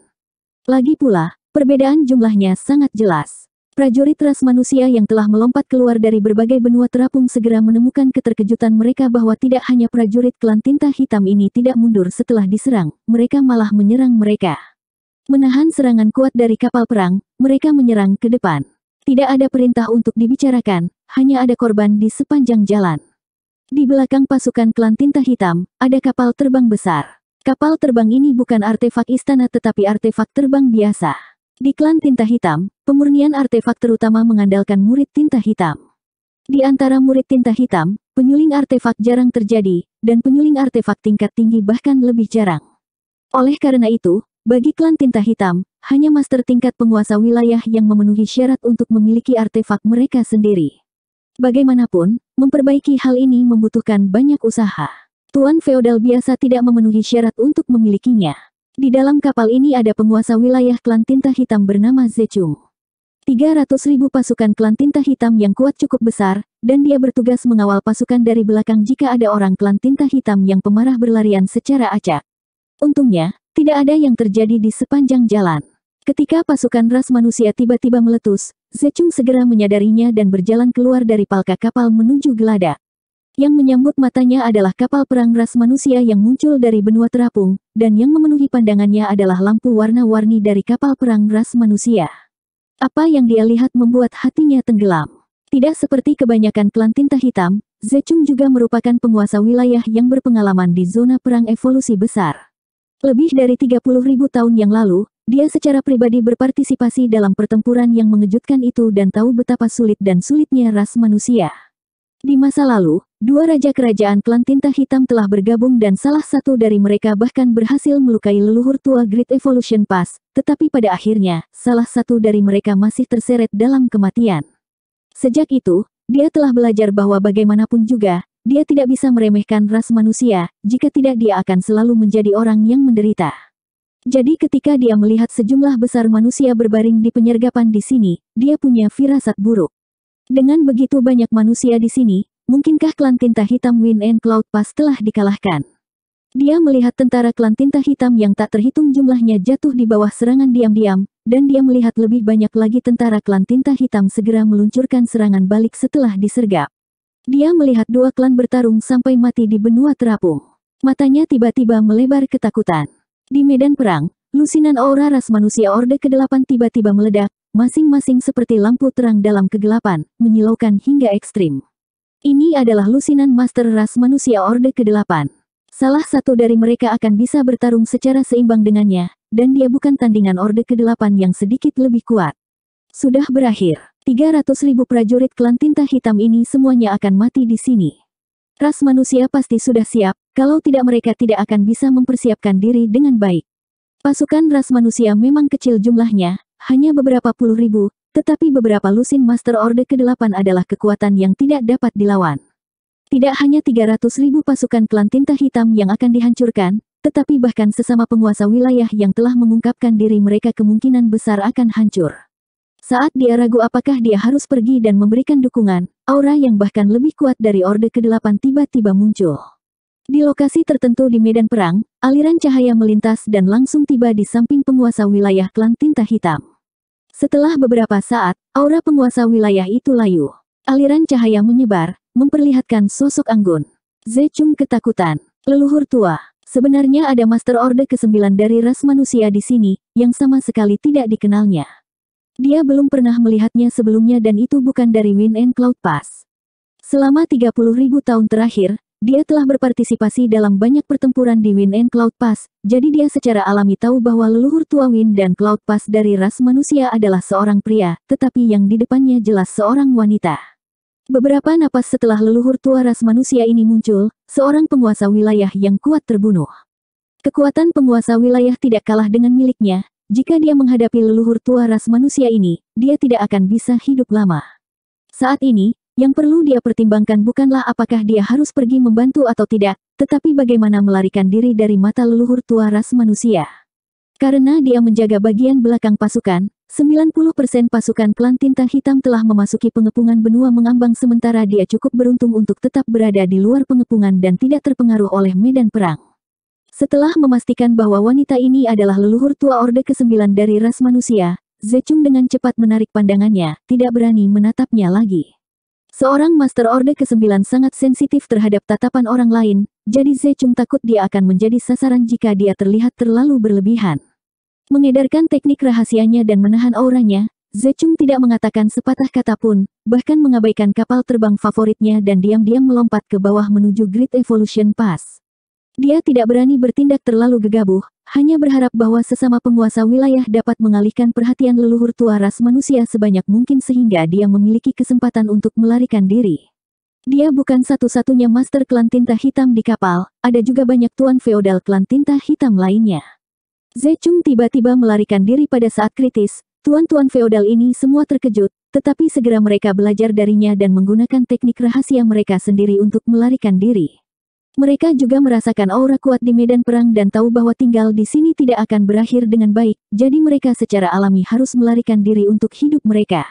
Lagi pula, Perbedaan jumlahnya sangat jelas. Prajurit ras manusia yang telah melompat keluar dari berbagai benua terapung segera menemukan keterkejutan mereka bahwa tidak hanya prajurit klan tinta hitam ini tidak mundur setelah diserang, mereka malah menyerang mereka. Menahan serangan kuat dari kapal perang, mereka menyerang ke depan. Tidak ada perintah untuk dibicarakan, hanya ada korban di sepanjang jalan. Di belakang pasukan klan tinta hitam, ada kapal terbang besar. Kapal terbang ini bukan artefak istana tetapi artefak terbang biasa. Di klan tinta hitam, pemurnian artefak terutama mengandalkan murid tinta hitam. Di antara murid tinta hitam, penyuling artefak jarang terjadi, dan penyuling artefak tingkat tinggi bahkan lebih jarang. Oleh karena itu, bagi klan tinta hitam, hanya master tingkat penguasa wilayah yang memenuhi syarat untuk memiliki artefak mereka sendiri. Bagaimanapun, memperbaiki hal ini membutuhkan banyak usaha. Tuan feodal biasa tidak memenuhi syarat untuk memilikinya. Di dalam kapal ini ada penguasa wilayah klan tinta hitam bernama Zechu. 300 ribu pasukan klan tinta hitam yang kuat cukup besar, dan dia bertugas mengawal pasukan dari belakang jika ada orang klan tinta hitam yang pemarah berlarian secara acak. Untungnya, tidak ada yang terjadi di sepanjang jalan. Ketika pasukan ras manusia tiba-tiba meletus, Zechung segera menyadarinya dan berjalan keluar dari palka kapal menuju geladak. Yang menyambut matanya adalah kapal perang ras manusia yang muncul dari benua terapung, dan yang memenuhi pandangannya adalah lampu warna-warni dari kapal perang ras manusia. Apa yang dia lihat membuat hatinya tenggelam. Tidak seperti kebanyakan klan tinta hitam, Zecung juga merupakan penguasa wilayah yang berpengalaman di zona perang evolusi besar. Lebih dari 30 ribu tahun yang lalu, dia secara pribadi berpartisipasi dalam pertempuran yang mengejutkan itu dan tahu betapa sulit dan sulitnya ras manusia. Di masa lalu, Dua raja kerajaan klan tinta hitam telah bergabung dan salah satu dari mereka bahkan berhasil melukai leluhur tua Great Evolution Pass, tetapi pada akhirnya, salah satu dari mereka masih terseret dalam kematian. Sejak itu, dia telah belajar bahwa bagaimanapun juga, dia tidak bisa meremehkan ras manusia, jika tidak dia akan selalu menjadi orang yang menderita. Jadi ketika dia melihat sejumlah besar manusia berbaring di penyergapan di sini, dia punya firasat buruk. Dengan begitu banyak manusia di sini, Mungkinkah klan tinta hitam Win and Cloud Pass telah dikalahkan? Dia melihat tentara klan tinta hitam yang tak terhitung jumlahnya jatuh di bawah serangan diam-diam, dan dia melihat lebih banyak lagi tentara klan tinta hitam segera meluncurkan serangan balik setelah disergap. Dia melihat dua klan bertarung sampai mati di benua terapung. Matanya tiba-tiba melebar ketakutan. Di medan perang, lusinan aura ras manusia Orde ke-8 tiba-tiba meledak, masing-masing seperti lampu terang dalam kegelapan, menyilaukan hingga ekstrim. Ini adalah lusinan Master Ras manusia Orde ke-8. Salah satu dari mereka akan bisa bertarung secara seimbang dengannya, dan dia bukan tandingan Orde ke-8 yang sedikit lebih kuat. Sudah berakhir, 300 ribu prajurit klan tinta hitam ini semuanya akan mati di sini. Ras manusia pasti sudah siap, kalau tidak mereka tidak akan bisa mempersiapkan diri dengan baik. Pasukan ras manusia memang kecil jumlahnya, hanya beberapa puluh ribu, tetapi beberapa lusin Master orde ke-8 adalah kekuatan yang tidak dapat dilawan. Tidak hanya 300 ribu pasukan klan tinta hitam yang akan dihancurkan, tetapi bahkan sesama penguasa wilayah yang telah mengungkapkan diri mereka kemungkinan besar akan hancur. Saat dia ragu apakah dia harus pergi dan memberikan dukungan, aura yang bahkan lebih kuat dari Orde ke-8 tiba-tiba muncul. Di lokasi tertentu di medan perang, aliran cahaya melintas dan langsung tiba di samping penguasa wilayah klan tinta hitam. Setelah beberapa saat, aura penguasa wilayah itu layu. Aliran cahaya menyebar, memperlihatkan sosok Anggun. Zechung ketakutan. Leluhur tua. Sebenarnya ada Master orde ke-9 dari ras manusia di sini, yang sama sekali tidak dikenalnya. Dia belum pernah melihatnya sebelumnya dan itu bukan dari Wind and Cloud Pass. Selama 30.000 tahun terakhir, dia telah berpartisipasi dalam banyak pertempuran di Wind and Cloud Pass, jadi dia secara alami tahu bahwa leluhur tua Wind dan Cloud Pass dari ras manusia adalah seorang pria, tetapi yang di depannya jelas seorang wanita. Beberapa napas setelah leluhur tua ras manusia ini muncul, seorang penguasa wilayah yang kuat terbunuh. Kekuatan penguasa wilayah tidak kalah dengan miliknya, jika dia menghadapi leluhur tua ras manusia ini, dia tidak akan bisa hidup lama. Saat ini, yang perlu dia pertimbangkan bukanlah apakah dia harus pergi membantu atau tidak, tetapi bagaimana melarikan diri dari mata leluhur tua ras manusia. Karena dia menjaga bagian belakang pasukan, 90% pasukan klan tinta hitam telah memasuki pengepungan benua mengambang sementara dia cukup beruntung untuk tetap berada di luar pengepungan dan tidak terpengaruh oleh medan perang. Setelah memastikan bahwa wanita ini adalah leluhur tua Orde ke-9 dari ras manusia, Zechung dengan cepat menarik pandangannya, tidak berani menatapnya lagi. Seorang Master Orde ke-9 sangat sensitif terhadap tatapan orang lain, jadi Ze Chung takut dia akan menjadi sasaran jika dia terlihat terlalu berlebihan. Mengedarkan teknik rahasianya dan menahan auranya, Ze Chung tidak mengatakan sepatah kata pun, bahkan mengabaikan kapal terbang favoritnya dan diam-diam melompat ke bawah menuju Great Evolution Pass. Dia tidak berani bertindak terlalu gegabah, hanya berharap bahwa sesama penguasa wilayah dapat mengalihkan perhatian leluhur tua ras manusia sebanyak mungkin sehingga dia memiliki kesempatan untuk melarikan diri. Dia bukan satu-satunya master klan tinta hitam di kapal, ada juga banyak tuan feodal klan tinta hitam lainnya. Zechung tiba-tiba melarikan diri pada saat kritis, tuan-tuan feodal ini semua terkejut, tetapi segera mereka belajar darinya dan menggunakan teknik rahasia mereka sendiri untuk melarikan diri. Mereka juga merasakan aura kuat di medan perang dan tahu bahwa tinggal di sini tidak akan berakhir dengan baik, jadi mereka secara alami harus melarikan diri untuk hidup mereka.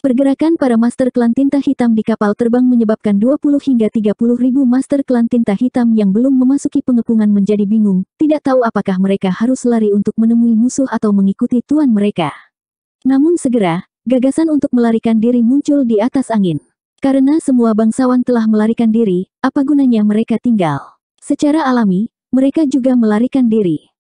Pergerakan para master klan tinta hitam di kapal terbang menyebabkan 20 hingga 30 ribu master klan tinta hitam yang belum memasuki pengepungan menjadi bingung, tidak tahu apakah mereka harus lari untuk menemui musuh atau mengikuti tuan mereka. Namun segera, gagasan untuk melarikan diri muncul di atas angin. Karena semua bangsawan telah melarikan diri, apa gunanya mereka tinggal? Secara alami, mereka juga melarikan diri.